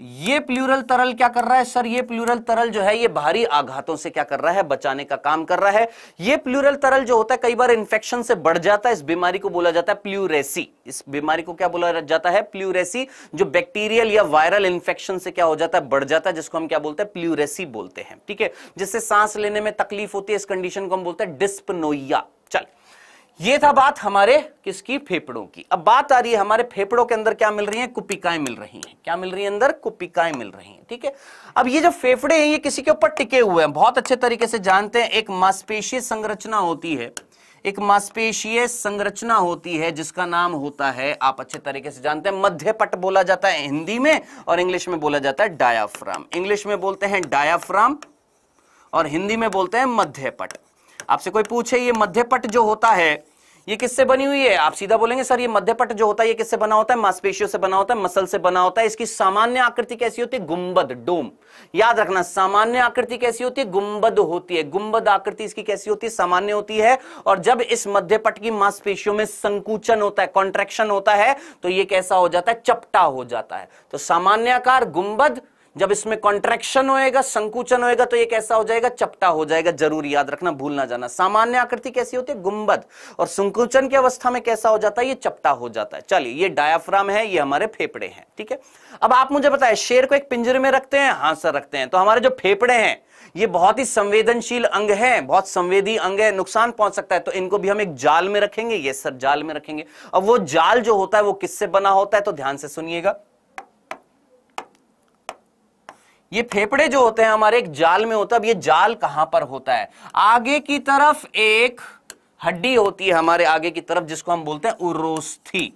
ये प्लूरल तरल क्या कर रहा है सर ये प्लूरल तरल जो है ये भारी आघातों से क्या कर रहा है बचाने का काम कर रहा है ये प्लूरल तरल जो होता है कई बार इंफेक्शन से बढ़ जाता है इस बीमारी को बोला जाता है प्लूरेसी इस बीमारी को क्या बोला जाता है प्लूरेसी जो बैक्टीरियल या वायरल इंफेक्शन से क्या हो जाता है बढ़ जाता है जिसको हम क्या बोलते हैं प्लूरेसी बोलते हैं ठीक है जिससे सांस लेने में तकलीफ होती है इस कंडीशन को हम बोलते हैं डिस्पनोइया चल ये था बात हमारे किसकी फेफड़ों की अब बात आ रही है हमारे फेफड़ों के अंदर क्या मिल रही है कुपिकाएं मिल रही हैं क्या मिल रही है अंदर कुपिकाएं मिल रही हैं ठीक है अब ये जो फेफड़े हैं ये किसी के ऊपर टिके हुए हैं बहुत अच्छे तरीके से जानते हैं एक मांसपेशीय संरचना होती है एक मांसपेशीय संरचना होती है जिसका नाम होता है आप अच्छे तरीके से जानते हैं मध्य पट बोला जाता है हिंदी में और इंग्लिश में बोला जाता है डायाफ्राम इंग्लिश में बोलते हैं डायाफ्राम और हिंदी में बोलते हैं मध्य पट आपसे कोई पूछे ये मध्यपट जो होता है ये किससे बनी हुई है आप सीधा बोलेंगे सर ये मध्यपट जो होता है ये किससे बना होता है मांसपेशियों से बना होता है मसल से बना होता है इसकी सामान्य आकृति कैसी होती है गुंबद डोम याद रखना सामान्य आकृति कैसी होती है गुंबद होती है गुंबद आकृति इसकी कैसी होती है सामान्य होती है और जब इस मध्यपट की मांसपेशियों में संकुचन होता है कॉन्ट्रेक्शन होता है तो ये कैसा हो जाता है चपटा हो जाता है तो सामान्य आकार गुंबद जब इसमें कॉन्ट्रेक्शन होएगा संकुचन होएगा तो ये कैसा हो जाएगा चपटा हो जाएगा जरूर याद रखना भूल ना जाना सामान्य आकृति कैसी होती है गुंबद और संकुचन की अवस्था में कैसा हो जाता है ये चपटा हो जाता है चलिए ये डायाफ्राम है ये हमारे फेफड़े हैं ठीक है अब आप मुझे बताए शेर को एक पिंजरे में रखते हैं हाँ सर रखते हैं तो हमारे जो फेफड़े हैं ये बहुत ही संवेदनशील अंग है बहुत संवेदी अंग है नुकसान पहुंच सकता है तो इनको भी हम एक जाल में रखेंगे ये सर जाल में रखेंगे अब वो जाल जो होता है वो किससे बना होता है तो ध्यान से सुनिएगा ये फेफड़े जो होते हैं हमारे एक जाल में होता है अब ये जाल कहां पर होता है आगे की तरफ एक हड्डी होती है हमारे आगे की तरफ जिसको हम बोलते हैं उरोस्थी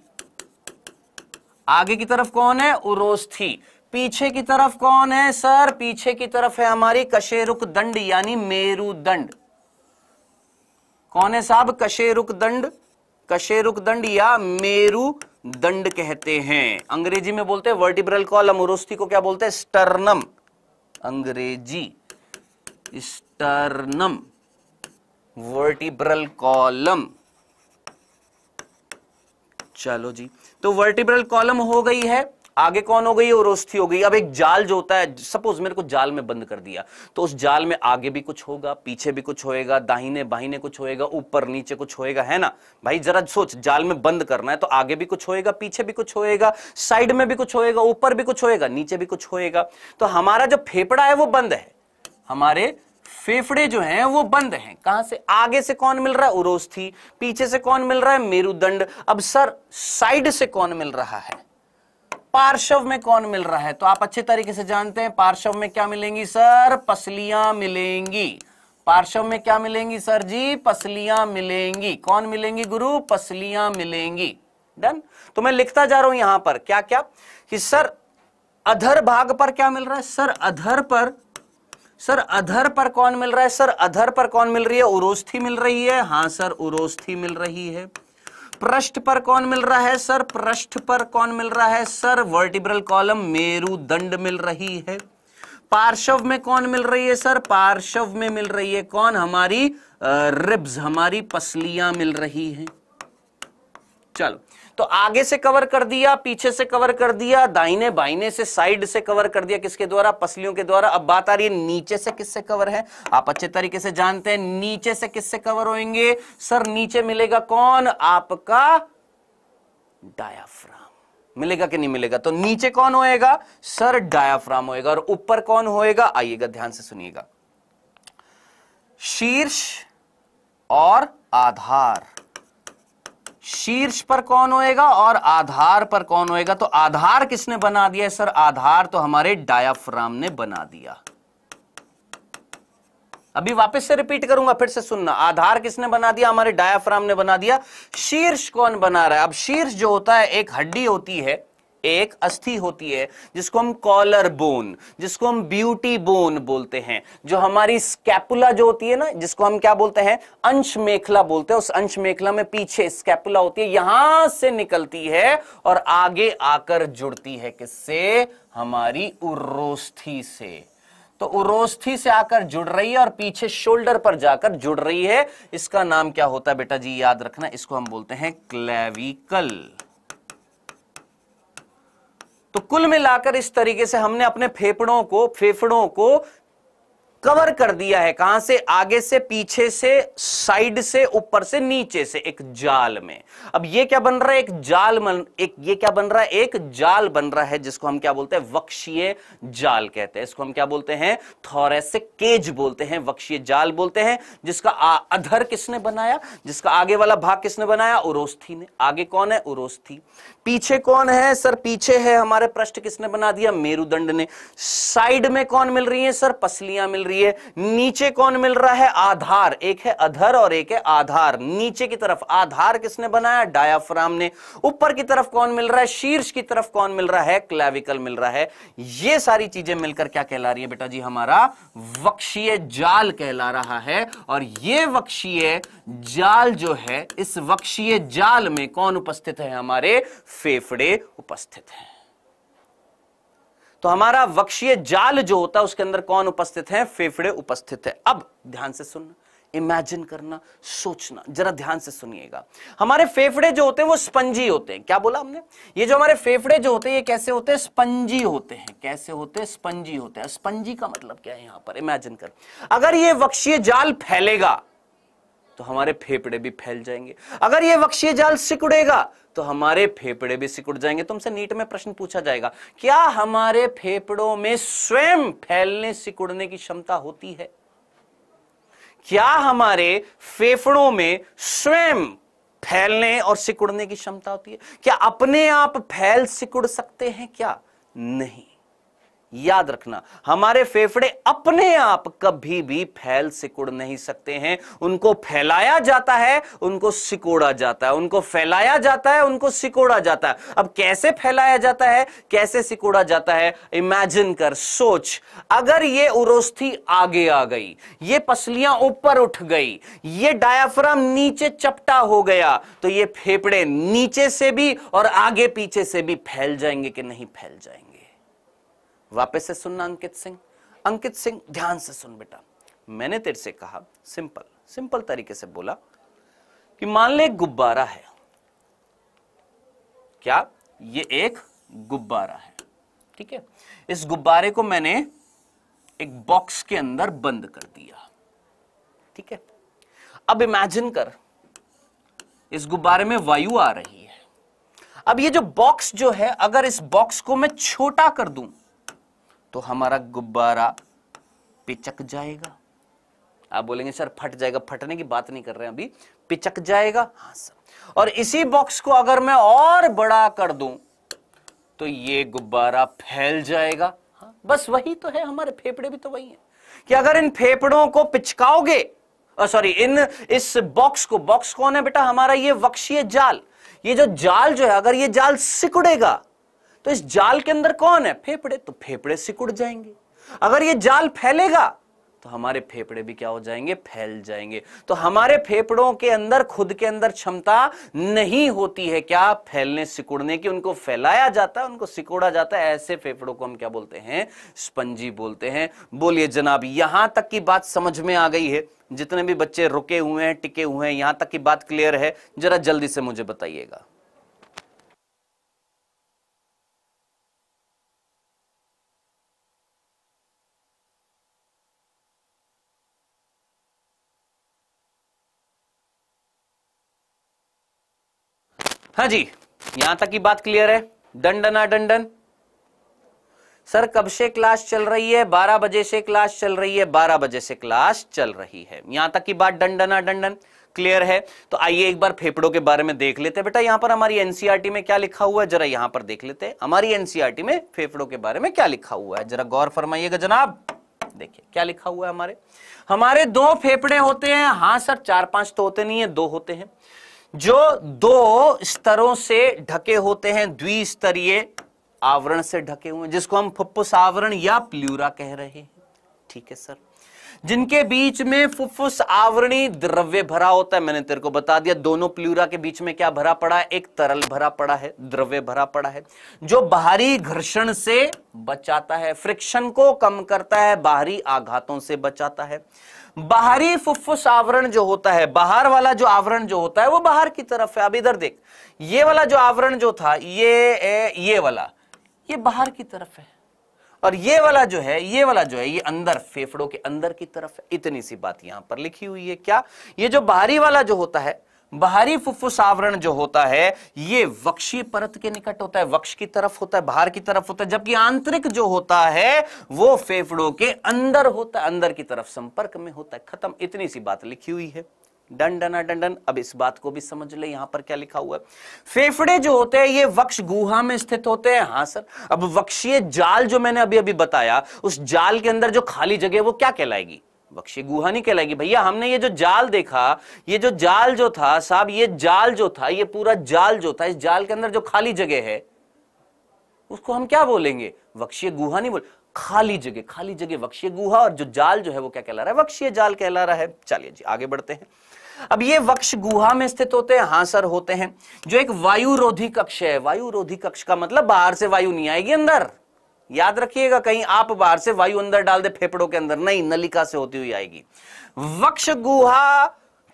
आगे की तरफ कौन है उरोस्थी पीछे की तरफ कौन है सर पीछे की तरफ है हमारी कशेरुक दंड यानी मेरुदंड कौन है साहब कशेरुक दंड कशेरुक दंड या मेरु दंड कहते हैं अंग्रेजी में बोलते हैं वर्टिब्रल कॉलम उरोस्थी को क्या बोलते हैं स्टर्नम अंग्रेजी स्टर्नम वर्टिब्रल कॉलम चलो जी तो वर्टिब्रल कॉलम हो गई है आगे कौन हो गई और हो गई अब एक जाल जो होता है सपोज मेरे को जाल में बंद कर दिया तो उस जाल में आगे भी कुछ होगा पीछे भी कुछ होएगा दाहिने बाहिने कुछ होएगा ऊपर नीचे कुछ होएगा है ना भाई जरा सोच जाल में बंद करना है तो आगे भी कुछ होएगा पीछे भी कुछ होएगा साइड में भी कुछ होएगा ऊपर भी कुछ होएगा नीचे भी कुछ होएगा तो हमारा जो फेफड़ा है वो बंद है हमारे फेफड़े जो हैं वो बंद हैं कहां से आगे से कौन मिल रहा है उरोस्थी पीछे से कौन मिल रहा है मेरुदंड अब सर साइड से कौन मिल रहा है पार्श्व में कौन मिल रहा है तो आप अच्छे तरीके से जानते हैं पार्श्व में क्या मिलेंगी सर पसलियां मिलेंगी पार्श्व में क्या मिलेंगी सर जी पसलियां मिलेंगी कौन मिलेंगी गुरु पसलियां मिलेंगी डन तो मैं लिखता जा रहा हूं यहां पर क्या क्या कि सर अधर भाग पर क्या मिल रहा है सर अधर पर सर अधर पर कौन मिल रहा है सर अधर पर कौन मिल रही है उरोस्थी मिल रही है हाँ सर उरोस्थी मिल रही है पृष्ठ पर कौन मिल रहा है सर पृष्ठ पर कौन मिल रहा है सर वर्टिब्रल कॉलम मेरुदंड मिल रही है पार्श्व में कौन मिल रही है सर पार्श्व में मिल रही है कौन हमारी रिब्स हमारी पसलियां मिल रही हैं चलो तो आगे से कवर कर दिया पीछे से कवर कर दिया दाहिने बाइने से साइड से कवर कर दिया किसके द्वारा पसलियों के द्वारा अब बात आ रही है नीचे से किससे कवर है आप अच्छे तरीके से जानते हैं नीचे से किससे कवर होंगे सर नीचे मिलेगा कौन आपका डायाफ्राम मिलेगा कि नहीं मिलेगा तो नीचे कौन होएगा सर डायाफ्राम होएगा और ऊपर कौन होएगा आइएगा ध्यान से सुनिएगा शीर्ष और आधार शीर्ष पर कौन होएगा और आधार पर कौन होएगा तो आधार किसने बना दिया है सर आधार तो हमारे डायाफ्राम ने बना दिया अभी वापस से रिपीट करूंगा फिर से सुनना आधार किसने बना दिया हमारे डायाफ्राम ने बना दिया शीर्ष कौन बना रहा है अब शीर्ष जो होता है एक हड्डी होती है एक अस्थि होती है जिसको हम कॉलर बोन जिसको हम ब्यूटी बोन बोलते हैं जो हमारी स्कैपुला जो होती है ना जिसको हम क्या बोलते हैं अंश मेखला बोलते हैं उस अंश मेखला में पीछे स्कैपुला होती है यहां से निकलती है और आगे आकर जुड़ती है किससे हमारी उर्रोस्थी से तो उरोस्थी से आकर जुड़ रही है और पीछे शोल्डर पर जाकर जुड़ रही है इसका नाम क्या होता है बेटा जी याद रखना इसको हम बोलते हैं क्लेविकल तो कुल मिलाकर इस तरीके से हमने अपने फेफड़ों को फेफड़ों को कवर कर दिया है कहां से आगे से पीछे से साइड से ऊपर से नीचे से एक जाल में अब ये क्या बन रहा है एक जाल बन एक ये क्या बन रहा है एक जाल बन रहा है जिसको हम क्या बोलते हैं वक्षीय जाल कहते हैं इसको हम क्या बोलते हैं थोरेसिक केज बोलते हैं वक्षीय जाल बोलते हैं जिसका अधर किसने बनाया जिसका आगे वाला भाग किसने बनाया उरोस्थी ने आगे कौन है उरोस्थी पीछे कौन है सर पीछे है हमारे पृष्ठ किसने बना दिया मेरुदंड ने साइड में कौन मिल रही है सर पसलियां मिल रही है नीचे कौन मिल रहा है आधार एक है अधर और एक है आधार नीचे की तरफ आधार किसने बनाया डायाफ्राम ने ऊपर की तरफ कौन मिल रहा है शीर्ष की तरफ कौन मिल रहा है क्लैविकल मिल रहा है ये सारी चीजें मिलकर क्या कहला रही है बेटा जी हमारा वक्षीय जाल कहला रहा है और ये वक्षीय जाल जो है इस वक्षीय जाल में कौन उपस्थित है हमारे फेफड़े उपस्थित हैं तो हमारा वक्षीय जाल जो होता है उसके अंदर कौन उपस्थित है फेफड़े उपस्थित है अब ध्यान से सुनना इमेजिन करना सोचना जरा ध्यान से सुनिएगा हमारे फेफड़े जो होते हैं वो स्पंजी होते हैं क्या बोला हमने ये जो हमारे फेफड़े जो होते हैं ये कैसे होते हैं स्पंजी होते हैं कैसे होते हैं स्पंजी होते हैं स्पंजी का मतलब क्या है यहां पर इमेजिन कर अगर ये वक्षीय जाल फैलेगा तो हमारे फेफड़े भी फैल जाएंगे अगर ये वक्षीय जाल सिकुड़ेगा तो हमारे फेफड़े भी सिकुड़ जाएंगे तुमसे नीट में प्रश्न पूछा जाएगा क्या हमारे फेफड़ों में स्वयं फैलने सिकुड़ने की क्षमता होती है क्या हमारे फेफड़ों में स्वयं फैलने और सिकुड़ने की क्षमता होती है क्या अपने आप फैल सिकुड़ सकते हैं क्या नहीं याद रखना हमारे फेफड़े अपने आप कभी भी फैल सिकुड़ नहीं सकते हैं उनको फैलाया जाता है उनको सिकोड़ा जाता है उनको फैलाया जाता है उनको सिकोड़ा जाता है अब कैसे फैलाया जाता है कैसे सिकोड़ा जाता है इमेजिन कर सोच अगर ये उरोस्थी आगे आ गई ये पसलियां ऊपर उठ गई ये डायाफ्राम नीचे चपटा हो गया तो ये फेफड़े नीचे से भी और आगे पीछे से भी फैल जाएंगे कि नहीं फैल जाएंगे वापस से सुनना अंकित सिंह अंकित सिंह ध्यान से सुन बेटा मैंने तेरे से कहा सिंपल सिंपल तरीके से बोला कि मान ले गुब्बारा है क्या ये एक गुब्बारा है ठीक है इस गुब्बारे को मैंने एक बॉक्स के अंदर बंद कर दिया ठीक है अब इमेजिन कर इस गुब्बारे में वायु आ रही है अब ये जो बॉक्स जो है अगर इस बॉक्स को मैं छोटा कर दूं तो हमारा गुब्बारा पिचक जाएगा आप बोलेंगे सर फट जाएगा फटने की बात नहीं कर रहे हैं अभी पिचक जाएगा हाँ सर और इसी बॉक्स को अगर मैं और बड़ा कर दूं तो ये गुब्बारा फैल जाएगा हाँ बस वही तो है हमारे फेफड़े भी तो वही हैं कि अगर इन फेफड़ों को पिचकाओगे सॉरी इन इस बॉक्स को बॉक्स कौन है बेटा हमारा ये वक्षीय जाल ये जो जाल जो है अगर ये जाल सिकुड़ेगा तो इस जाल के अंदर कौन है फेफड़े तो फेफड़े सिकुड़ जाएंगे अगर ये जाल फैलेगा तो हमारे फेफड़े भी क्या हो जाएंगे फैल जाएंगे तो हमारे फेफड़ों के अंदर खुद के अंदर क्षमता नहीं होती है क्या फैलने सिकुड़ने की उनको फैलाया जाता है उनको सिकुड़ा जाता है ऐसे फेफड़ों को हम क्या बोलते हैं स्पंजी बोलते हैं बोलिए जनाब यहां तक की बात समझ में आ गई है जितने भी बच्चे रुके हुए हैं टिके हुए हैं यहां तक की बात क्लियर है जरा जल्दी से मुझे बताइएगा हाँ जी यहां तक की बात क्लियर है आ दंडन सर कब से क्लास चल रही है बारह बजे से क्लास चल रही है बारह बजे से क्लास चल रही है यहां तक की बात आ दंडन क्लियर है तो आइए एक बार फेफड़ों के बारे में देख लेते हैं बेटा यहां पर हमारी एनसीईआरटी e में क्या लिखा हुआ है जरा यहां पर देख लेते हैं हमारी एनसीईआरटी e में फेफड़ों के बारे में क्या लिखा हुआ है जरा गौर फरमाइएगा जनाब देखिए क्या लिखा हुआ है हमारे हमारे दो फेफड़े होते हैं हाँ सर चार पांच तो होते नहीं है दो होते हैं जो दो स्तरों से ढके होते हैं द्विस्तरीय आवरण से ढके हुए जिसको हम फुफ्फुस आवरण या प्लूरा कह रहे हैं ठीक है सर जिनके बीच में फुफ्फुस आवरणी द्रव्य भरा होता है मैंने तेरे को बता दिया दोनों प्लूरा के बीच में क्या भरा पड़ा है एक तरल भरा पड़ा है द्रव्य भरा पड़ा है जो बाहरी घर्षण से बचाता है फ्रिक्शन को कम करता है बाहरी आघातों से बचाता है बाहरी फुफ्फुस आवरण जो होता है बाहर वाला जो आवरण जो होता है वो बाहर की तरफ है अब इधर देख ये वाला जो आवरण जो था ये ए, ये वाला ये बाहर की तरफ है और ये वाला जो है ये वाला जो है ये अंदर फेफड़ों के अंदर की तरफ है इतनी सी बात यहां पर लिखी हुई है क्या ये जो बाहरी वाला जो होता है बाहरी फुफ्फुस आवरण जो होता है ये वक्षीय परत के निकट होता है वक्ष की तरफ होता है बाहर की तरफ होता है जबकि आंतरिक जो होता है वो फेफड़ों के अंदर होता है अंदर की तरफ संपर्क में होता है खत्म इतनी सी बात लिखी हुई है डन डना डन डन अब इस बात को भी समझ ले यहां पर क्या लिखा हुआ है फेफड़े जो होते हैं ये वक्ष गुहा में स्थित होते हैं हाँ सर अब वक्षीय जाल जो मैंने अभी अभी बताया उस जाल के अंदर जो खाली जगह वो क्या कहलाएगी बख्शी गुहा नहीं कहलाएगी भैया हमने ये जो जाल देखा ये जो जाल जो था साहब ये जाल जो था ये पूरा जाल जो था इस जाल के अंदर जो खाली जगह है उसको हम क्या बोलेंगे वक्षीय गुहा नहीं बोल खाली जगह खाली जगह वक्षीय गुहा और जो जाल जो है वो क्या कहला रहा है वक्षीय जाल कहला रहा है चलिए जी आगे बढ़ते हैं अब ये वक्ष गुहा में स्थित होते हैं हाँ सर होते हैं जो एक वायुरोधी कक्ष है वायुरोधी कक्ष का मतलब बाहर से वायु नहीं आएगी अंदर याद रखिएगा कहीं आप बाहर से वायु अंदर डाल दे फेफड़ों के अंदर नहीं नलिका से होती हुई आएगी वक्ष गुहा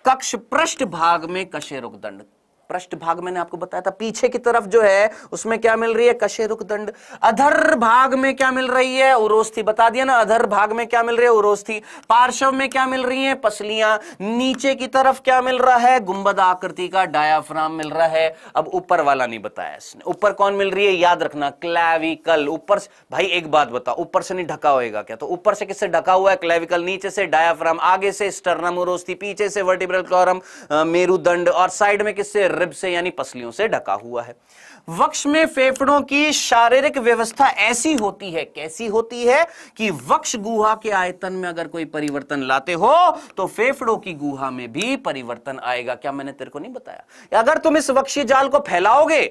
कक्ष पृष्ठ भाग में कशे रुकदंड पृष्ठ भाग मैंने आपको बताया था पीछे की तरफ जो है उसमें क्या मिल रही है कशेरुक दंड अधर भाग में क्या मिल रही है उरोस्थी बता दिया ना अधर भाग में क्या मिल रही है उरोस्थी पार्श्व में क्या मिल रही है पसलियां नीचे की तरफ क्या मिल रहा है गुंबद आकृति का डायाफ्राम मिल रहा है अब ऊपर वाला नहीं बताया इसने ऊपर कौन मिल रही है याद रखना क्लैविकल ऊपर भाई एक बात बताओ ऊपर से नहीं ढका होगा क्या तो ऊपर से किससे ढका हुआ है क्लैविकल नीचे से डायाफ्राम आगे से स्टर्नम उरोस्थी पीछे से वर्टिब्रल कॉरम मेरुदंड और साइड में किससे रिब से यानी पसलियों से ढका हुआ है वक्ष में फेफड़ों की शारीरिक व्यवस्था ऐसी होती है कैसी होती है कि वक्ष गुहा के आयतन में अगर कोई परिवर्तन लाते हो तो फेफड़ों की गुहा में भी परिवर्तन आएगा क्या मैंने तेरे को नहीं बताया अगर तुम इस वक्षी जाल को फैलाओगे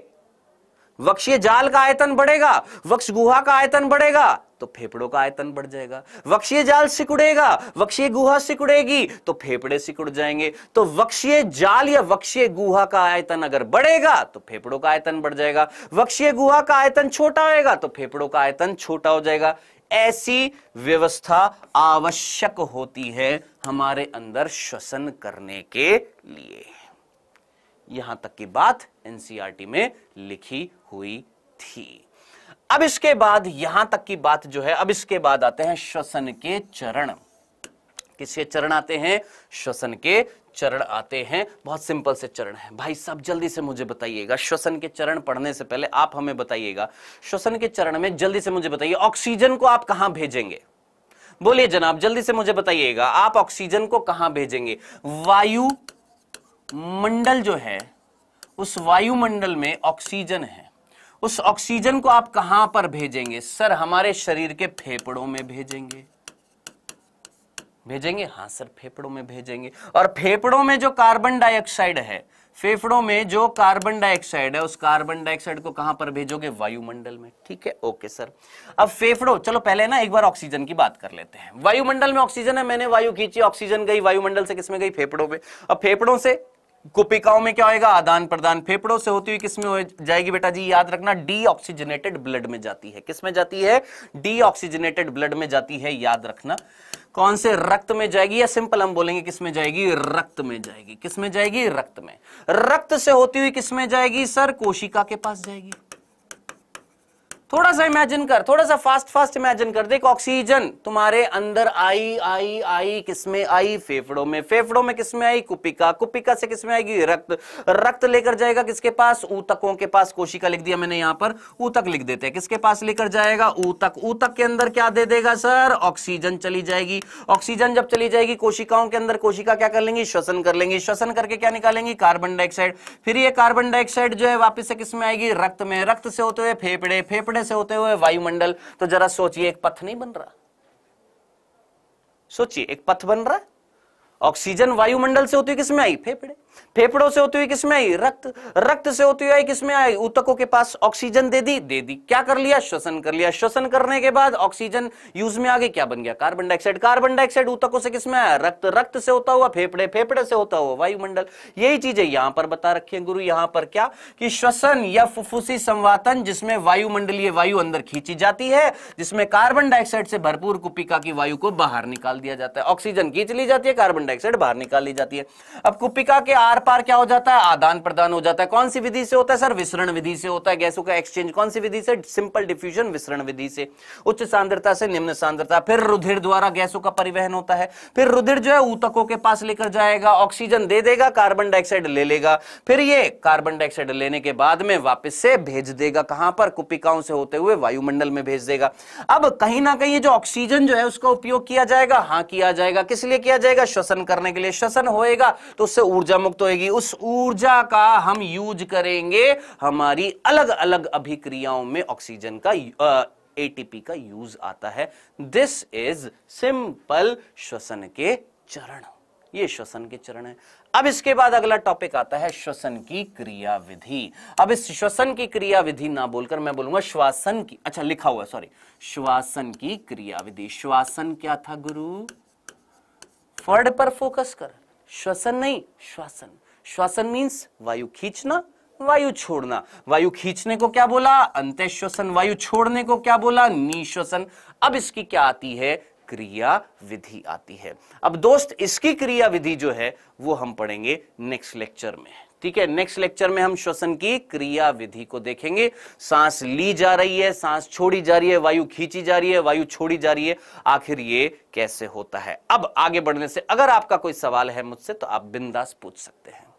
वक्षीय जाल का आयतन बढ़ेगा वक्ष गुहा का आयतन बढ़ेगा तो फेफड़ों का आयतन बढ़ जाएगा वक्षीय जाल सिकुड़ेगा वक्षीय गुहा सिकुड़ेगी तो फेफड़े सिकुड़ जाएंगे तो वक्षीय जाल या वक्षीय गुहा का आयतन अगर बढ़ेगा तो फेफड़ों का आयतन बढ़ जाएगा वक्षीय गुहा का आयतन छोटा आएगा तो फेफड़ों का आयतन छोटा हो जाएगा ऐसी व्यवस्था आवश्यक होती है हमारे अंदर श्वसन करने के लिए यहां तक की बात एनसीईआरटी में लिखी हुई थी अब इसके बाद यहां तक की बात जो है अब इसके बाद आते हैं श्वसन के चरण किसके चरण आते हैं श्वसन के चरण आते हैं बहुत सिंपल से चरण है भाई साहब जल्दी से मुझे बताइएगा श्वसन के चरण पढ़ने से पहले आप हमें बताइएगा श्वसन के चरण में जल्दी से मुझे बताइए ऑक्सीजन को आप कहां भेजेंगे बोलिए जनाब जल्दी से मुझे बताइएगा आप ऑक्सीजन को कहां भेजेंगे वायु मंडल जो है उस वायुमंडल में ऑक्सीजन है उस ऑक्सीजन को आप कहां पर भेजेंगे सर हमारे शरीर के फेफड़ों में भेजेंगे भेजेंगे हाँ सर फेफड़ों में भेजेंगे और फेफड़ों में जो कार्बन डाइऑक्साइड है फेफड़ों में जो कार्बन डाइऑक्साइड है उस कार्बन डाइऑक्साइड को कहां पर भेजोगे वायुमंडल में ठीक है ओके सर अब फेफड़ों चलो पहले ना एक बार ऑक्सीजन की बात कर लेते हैं वायुमंडल में ऑक्सीजन है मैंने वायु खींची ऑक्सीजन गई वायुमंडल से किसमें गई फेफड़ों में अब फेफड़ों से कोपिकाओं में क्या होएगा आदान प्रदान फेफड़ों से होती हुई किसमें हो जाएगी बेटा जी याद रखना डी ऑक्सीजनेटेड ब्लड में जाती है किसमें जाती है डी ऑक्सीजनेटेड ब्लड में जाती है याद रखना कौन से रक्त में जाएगी या सिंपल हम बोलेंगे किसमें जाएगी रक्त में जाएगी किसमें जाएगी रक्त में रक्त से होती हुई किसमें जाएगी सर कोशिका के पास जाएगी थोड़ा सा इमेजिन कर थोड़ा सा फास्ट फास्ट इमेजिन कर देख ऑक्सीजन तुम्हारे अंदर आई आई आई किसमें आई फेफड़ों में फेफड़ों में किसमें आई कुपिका कुपिका से किसमें आएगी रक्त रक्त लेकर जाएगा किसके पास ऊतकों के पास कोशिका लिख दिया मैंने यहां पर ऊतक लिख देते हैं किसके पास लेकर जाएगा ऊतक ऊतक के अंदर क्या दे देगा सर ऑक्सीजन चली जाएगी ऑक्सीजन जब चली जाएगी कोशिकाओं के अंदर कोशिका क्या कर लेंगी श्वसन कर लेंगी श्वसन करके क्या निकालेंगी कार्बन डाइऑक्साइड फिर ये कार्बन डाइऑक्साइड जो है वापिस से किसमें आएगी रक्त में रक्त से होते हुए फेफड़े फेफड़े से होते हुए वायुमंडल तो जरा सोचिए एक पथ नहीं बन रहा सोचिए एक पथ बन रहा ऑक्सीजन वायुमंडल से होती किसमें आई फेफड़े फेफड़ों से होती हुई किसमें आई रक्त रक्त से होती हुई किसमें आई उतकों के पास ऑक्सीजन दे दी दे दी क्या कर लिया श्वसन कर लिया श्वसन करने के बाद ऑक्सीजन यूज में आगे क्या बन गया कार्बन डाइऑक्साइड कार्बन डाइऑक्साइड उतकों से किसमें आया रक्त रक्त से होता हुआ फेफड़े फेफड़े से होता हुआ वायुमंडल यही चीजें यहां पर बता रखी है गुरु यहां पर क्या कि श्वसन या फुफ्फुसी संवातन जिसमें वायुमंडलीय वायु अंदर खींची जाती है जिसमें कार्बन डाइऑक्साइड से भरपूर कुपिका की वायु को बाहर निकाल दिया जाता है ऑक्सीजन खींच ली जाती है कार्बन डाइऑक्साइड बाहर निकाल ली जाती है अब कुपिका के आर पार क्या हो जाता है आदान प्रदान हो जाता है कौन सी विधि से होता है सर विसरण विधि से होता है गैसों का एक्सचेंज कौन सी विधि से सिंपल डिफ्यूजन विसरण विधि से उच्च सांद्रता से निम्न सांद्रता फिर रुधिर द्वारा गैसों का परिवहन होता है फिर रुधिर जो है ऊतकों के पास लेकर जाएगा ऑक्सीजन दे देगा कार्बन डाइऑक्साइड ले लेगा फिर ये कार्बन डाइऑक्साइड लेने के बाद में वापिस से भेज देगा कहां पर कुपिकाओं से होते हुए वायुमंडल में भेज देगा अब कहीं ना कहीं जो ऑक्सीजन जो है उसका उपयोग किया जाएगा हाँ किया जाएगा किस लिए किया जाएगा श्वसन करने के लिए श्वसन होएगा तो उससे ऊर्जा मुक्त होगा रहेगी उस ऊर्जा का हम यूज करेंगे हमारी अलग अलग अभिक्रियाओं में ऑक्सीजन का एटीपी का यूज आता है दिस इज सिंपल श्वसन के चरण ये श्वसन के चरण है अब इसके बाद अगला टॉपिक आता है श्वसन की क्रियाविधि अब इस श्वसन की क्रियाविधि ना बोलकर मैं बोलूंगा श्वासन की अच्छा लिखा हुआ सॉरी श्वासन की क्रियाविधि श्वासन क्या था गुरु फर्ड पर फोकस कर श्वसन नहीं श्वासन श्वासन मीन्स वायु खींचना वायु छोड़ना वायु खींचने को क्या बोला श्वसन वायु छोड़ने को क्या बोला निश्वसन अब इसकी क्या आती है क्रिया विधि आती है अब दोस्त इसकी क्रिया विधि जो है वो हम पढ़ेंगे नेक्स्ट लेक्चर में ठीक है नेक्स्ट लेक्चर में हम श्वसन की क्रिया विधि को देखेंगे सांस ली जा रही है सांस छोड़ी जा रही है वायु खींची जा रही है वायु छोड़ी जा रही है आखिर ये कैसे होता है अब आगे बढ़ने से अगर आपका कोई सवाल है मुझसे तो आप बिंदास पूछ सकते हैं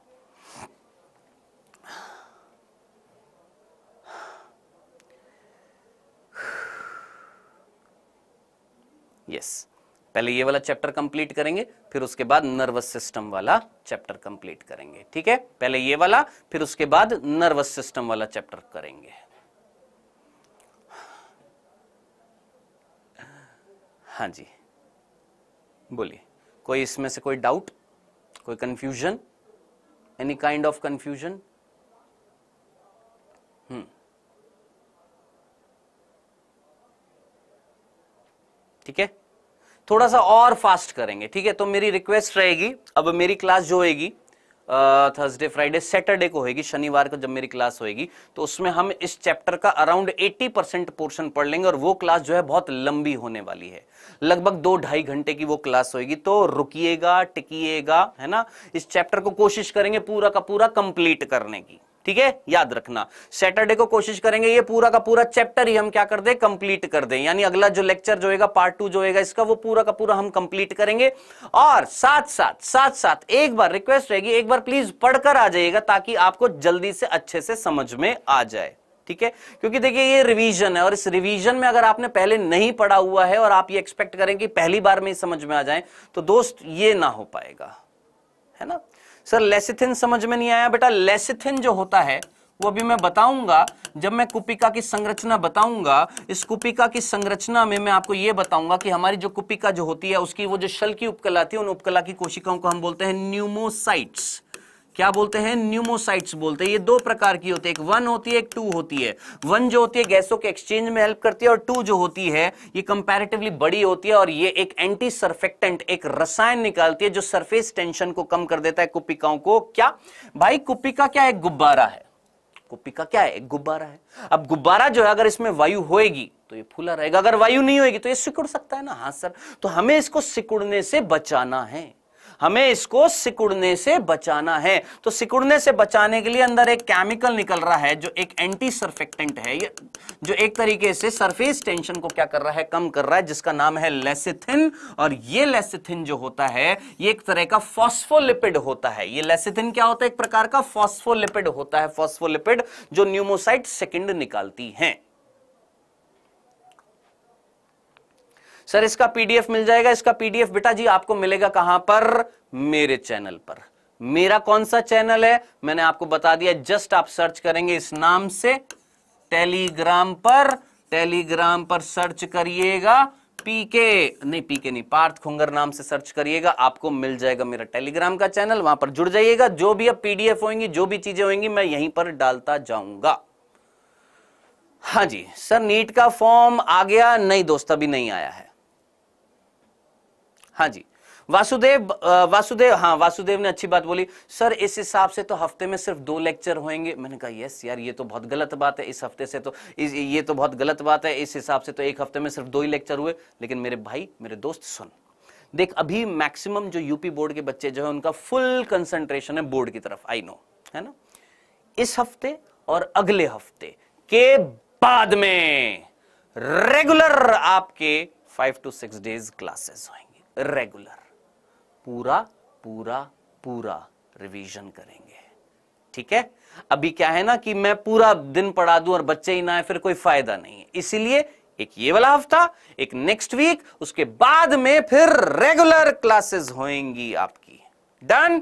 यस पहले ये वाला चैप्टर कंप्लीट करेंगे फिर उसके बाद नर्वस सिस्टम वाला चैप्टर कंप्लीट करेंगे ठीक है पहले ये वाला फिर उसके बाद नर्वस सिस्टम वाला चैप्टर करेंगे हाँ जी बोलिए कोई इसमें से कोई डाउट कोई confusion any kind of confusion hmm ठीक है थोड़ा सा और फास्ट करेंगे ठीक है तो मेरी रिक्वेस्ट रहेगी अब मेरी क्लास जो होगी थर्सडे फ्राइडे सैटरडे को होगी शनिवार को जब मेरी क्लास होगी तो उसमें हम इस चैप्टर का अराउंड 80 परसेंट पोर्शन पढ़ लेंगे और वो क्लास जो है बहुत लंबी होने वाली है लगभग दो ढाई घंटे की वो क्लास होगी तो रुकिएगा टिकिएगा है ना इस चैप्टर को कोशिश करेंगे पूरा का पूरा कंप्लीट करने की ठीक है याद रखना सैटरडे को कोशिश करेंगे ये पूरा का पूरा चैप्टर ही हम क्या कर दें कंप्लीट कर दें यानी अगला जो लेक्चर जो होगा पार्ट टू जो होगा इसका वो पूरा का पूरा हम कंप्लीट करेंगे और साथ साथ साथ साथ एक बार रिक्वेस्ट रहेगी एक बार प्लीज पढ़कर आ जाइएगा ताकि आपको जल्दी से अच्छे से समझ में आ जाए ठीक है क्योंकि देखिए ये रिवीजन है और इस रिवीजन में अगर आपने पहले नहीं पढ़ा हुआ है और आप ये एक्सपेक्ट करें कि पहली बार में ही समझ में आ जाए तो दोस्त ये ना हो पाएगा है ना सर लेसिथिन समझ में नहीं आया बेटा लेसिथिन जो होता है वो अभी मैं बताऊंगा जब मैं कुपिका की संरचना बताऊंगा इस कुपिका की संरचना में मैं आपको ये बताऊंगा कि हमारी जो कुपिका जो होती है उसकी वो जो शल की उपकला थी उन उपकला की कोशिकाओं को हम बोलते हैं न्यूमोसाइट्स क्या बोलते हैं न्यूमोसाइट्स बोलते हैं ये दो प्रकार की होती है एक वन होती है एक टू होती है वन जो होती है गैसों के एक्सचेंज में हेल्प करती है और टू जो होती है ये कंपैरेटिवली बड़ी होती है और ये एक एंटी सरफेक्टेंट एक रसायन निकालती है जो सरफेस टेंशन को कम कर देता है कुपिकाओं को क्या भाई कुपिका क्या एक गुब्बारा है कुपिका क्या है एक गुब्बारा है अब गुब्बारा जो है अगर इसमें वायु होएगी तो ये फूला रहेगा अगर वायु नहीं होगी तो ये सिकुड़ सकता है ना हाँ सर तो हमें इसको सिकुड़ने से बचाना है हमें इसको सिकुड़ने से बचाना है तो सिकुड़ने से बचाने के लिए अंदर एक केमिकल निकल रहा है जो एक एंटी सर्फेक्टेंट है जो एक तरीके से सरफेस टेंशन को क्या कर रहा है कम कर रहा है जिसका नाम है लेसिथिन और ये लेसिथिन जो होता है ये एक तरह का फॉस्फोलिपिड होता है ये लेसिथिन क्या होता है एक प्रकार का फॉस्फोलिपिड होता है फॉस्फोलिपिड जो न्यूमोसाइट सेकेंड निकालती है सर इसका पीडीएफ मिल जाएगा इसका पीडीएफ बेटा जी आपको मिलेगा कहां पर मेरे चैनल पर मेरा कौन सा चैनल है मैंने आपको बता दिया जस्ट आप सर्च करेंगे इस नाम से टेलीग्राम पर टेलीग्राम पर सर्च करिएगा पीके नहीं पीके नहीं पार्थ खुंगर नाम से सर्च करिएगा आपको मिल जाएगा मेरा टेलीग्राम का चैनल वहां पर जुड़ जाइएगा जो भी अब पीडीएफ होंगी जो भी चीजें होंगी मैं यहीं पर डालता जाऊंगा हाँ जी सर नीट का फॉर्म आ गया नहीं दोस्त अभी नहीं आया है हाँ जी वासुदेव वासुदेव हाँ वासुदेव ने अच्छी बात बोली सर इस हिसाब से तो हफ्ते में सिर्फ दो लेक्चर होंगे मैंने कहा यस यार ये तो बहुत गलत बात है इस हफ्ते से तो इस, ये तो बहुत गलत बात है इस हिसाब से तो एक हफ्ते में सिर्फ दो ही लेक्चर हुए लेकिन मेरे भाई मेरे दोस्त सुन देख अभी मैक्सिमम जो यूपी बोर्ड के बच्चे जो है उनका फुल कंसंट्रेशन है बोर्ड की तरफ आई नो है ना इस हफ्ते और अगले हफ्ते के बाद में रेगुलर आपके five to six days classes होंगे रेगुलर पूरा पूरा पूरा रिवीजन करेंगे ठीक है अभी क्या है ना कि मैं पूरा दिन पढ़ा दूं और बच्चे ही ना है फिर कोई फायदा नहीं है इसीलिए एक ये वाला हफ्ता एक नेक्स्ट वीक उसके बाद में फिर रेगुलर क्लासेस होएंगी आपकी डन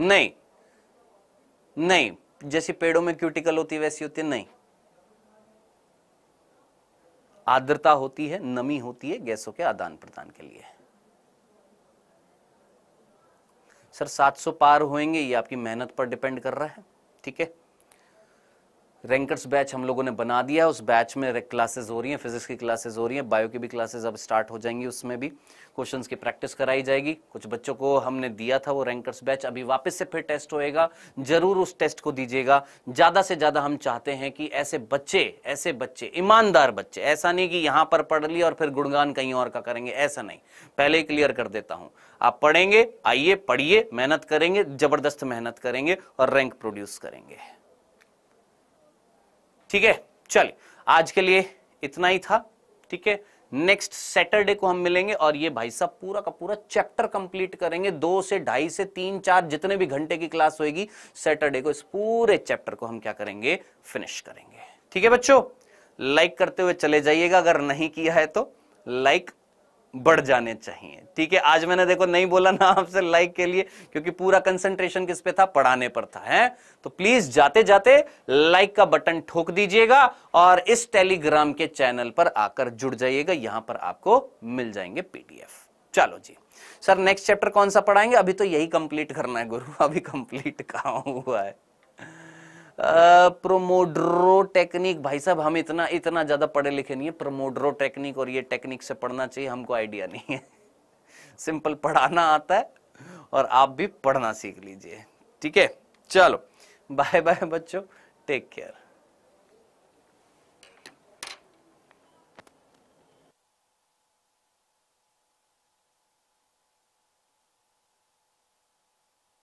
नहीं नहीं जैसे पेड़ों में क्यूटिकल होती है वैसी होती है नहीं आर्द्रता होती है नमी होती है गैसों के आदान प्रदान के लिए सर 700 पार होएंगे ये आपकी मेहनत पर डिपेंड कर रहा है ठीक है रैंकर्स बैच हम लोगों ने बना दिया उस बैच में क्लासेज हो रही हैं फिजिक्स की क्लासेज हो रही हैं बायो की भी क्लासेज अब स्टार्ट हो जाएंगी उसमें भी क्वेश्चन की प्रैक्टिस कराई जाएगी कुछ बच्चों को हमने दिया था वो रैंकर्स बैच अभी वापस से फिर टेस्ट होएगा जरूर उस टेस्ट को दीजिएगा ज़्यादा से ज़्यादा हम चाहते हैं कि ऐसे बच्चे ऐसे बच्चे ईमानदार बच्चे ऐसा नहीं कि यहाँ पर पढ़ लिया और फिर गुणगान कहीं और का करेंगे ऐसा नहीं पहले ही क्लियर कर देता हूँ आप पढ़ेंगे आइए पढ़िए मेहनत करेंगे जबरदस्त मेहनत करेंगे और रैंक प्रोड्यूस करेंगे ठीक है चलिए आज के लिए इतना ही था ठीक है नेक्स्ट सैटरडे को हम मिलेंगे और ये भाई साहब पूरा का पूरा चैप्टर कंप्लीट करेंगे दो से ढाई से तीन चार जितने भी घंटे की क्लास होगी सैटरडे को इस पूरे चैप्टर को हम क्या करेंगे फिनिश करेंगे ठीक है बच्चों लाइक करते हुए चले जाइएगा अगर नहीं किया है तो लाइक बढ़ जाने चाहिए ठीक है आज मैंने देखो नहीं बोला ना आपसे लाइक के लिए क्योंकि पूरा कंसंट्रेशन किस पे था पढ़ाने पर था है तो प्लीज जाते जाते लाइक का बटन ठोक दीजिएगा और इस टेलीग्राम के चैनल पर आकर जुड़ जाइएगा यहां पर आपको मिल जाएंगे पीडीएफ चलो जी सर नेक्स्ट चैप्टर कौन सा पढ़ाएंगे अभी तो यही कंप्लीट करना है गुरु [laughs] अभी कंप्लीट कहा हुआ है प्रोमोड्रो टेक्निक भाई साहब हम इतना इतना ज़्यादा पढ़े लिखे नहीं है प्रोमोड्रो टेक्निक और ये टेक्निक से पढ़ना चाहिए हमको आइडिया नहीं है सिंपल पढ़ाना आता है और आप भी पढ़ना सीख लीजिए ठीक है चलो बाय बाय बच्चों टेक केयर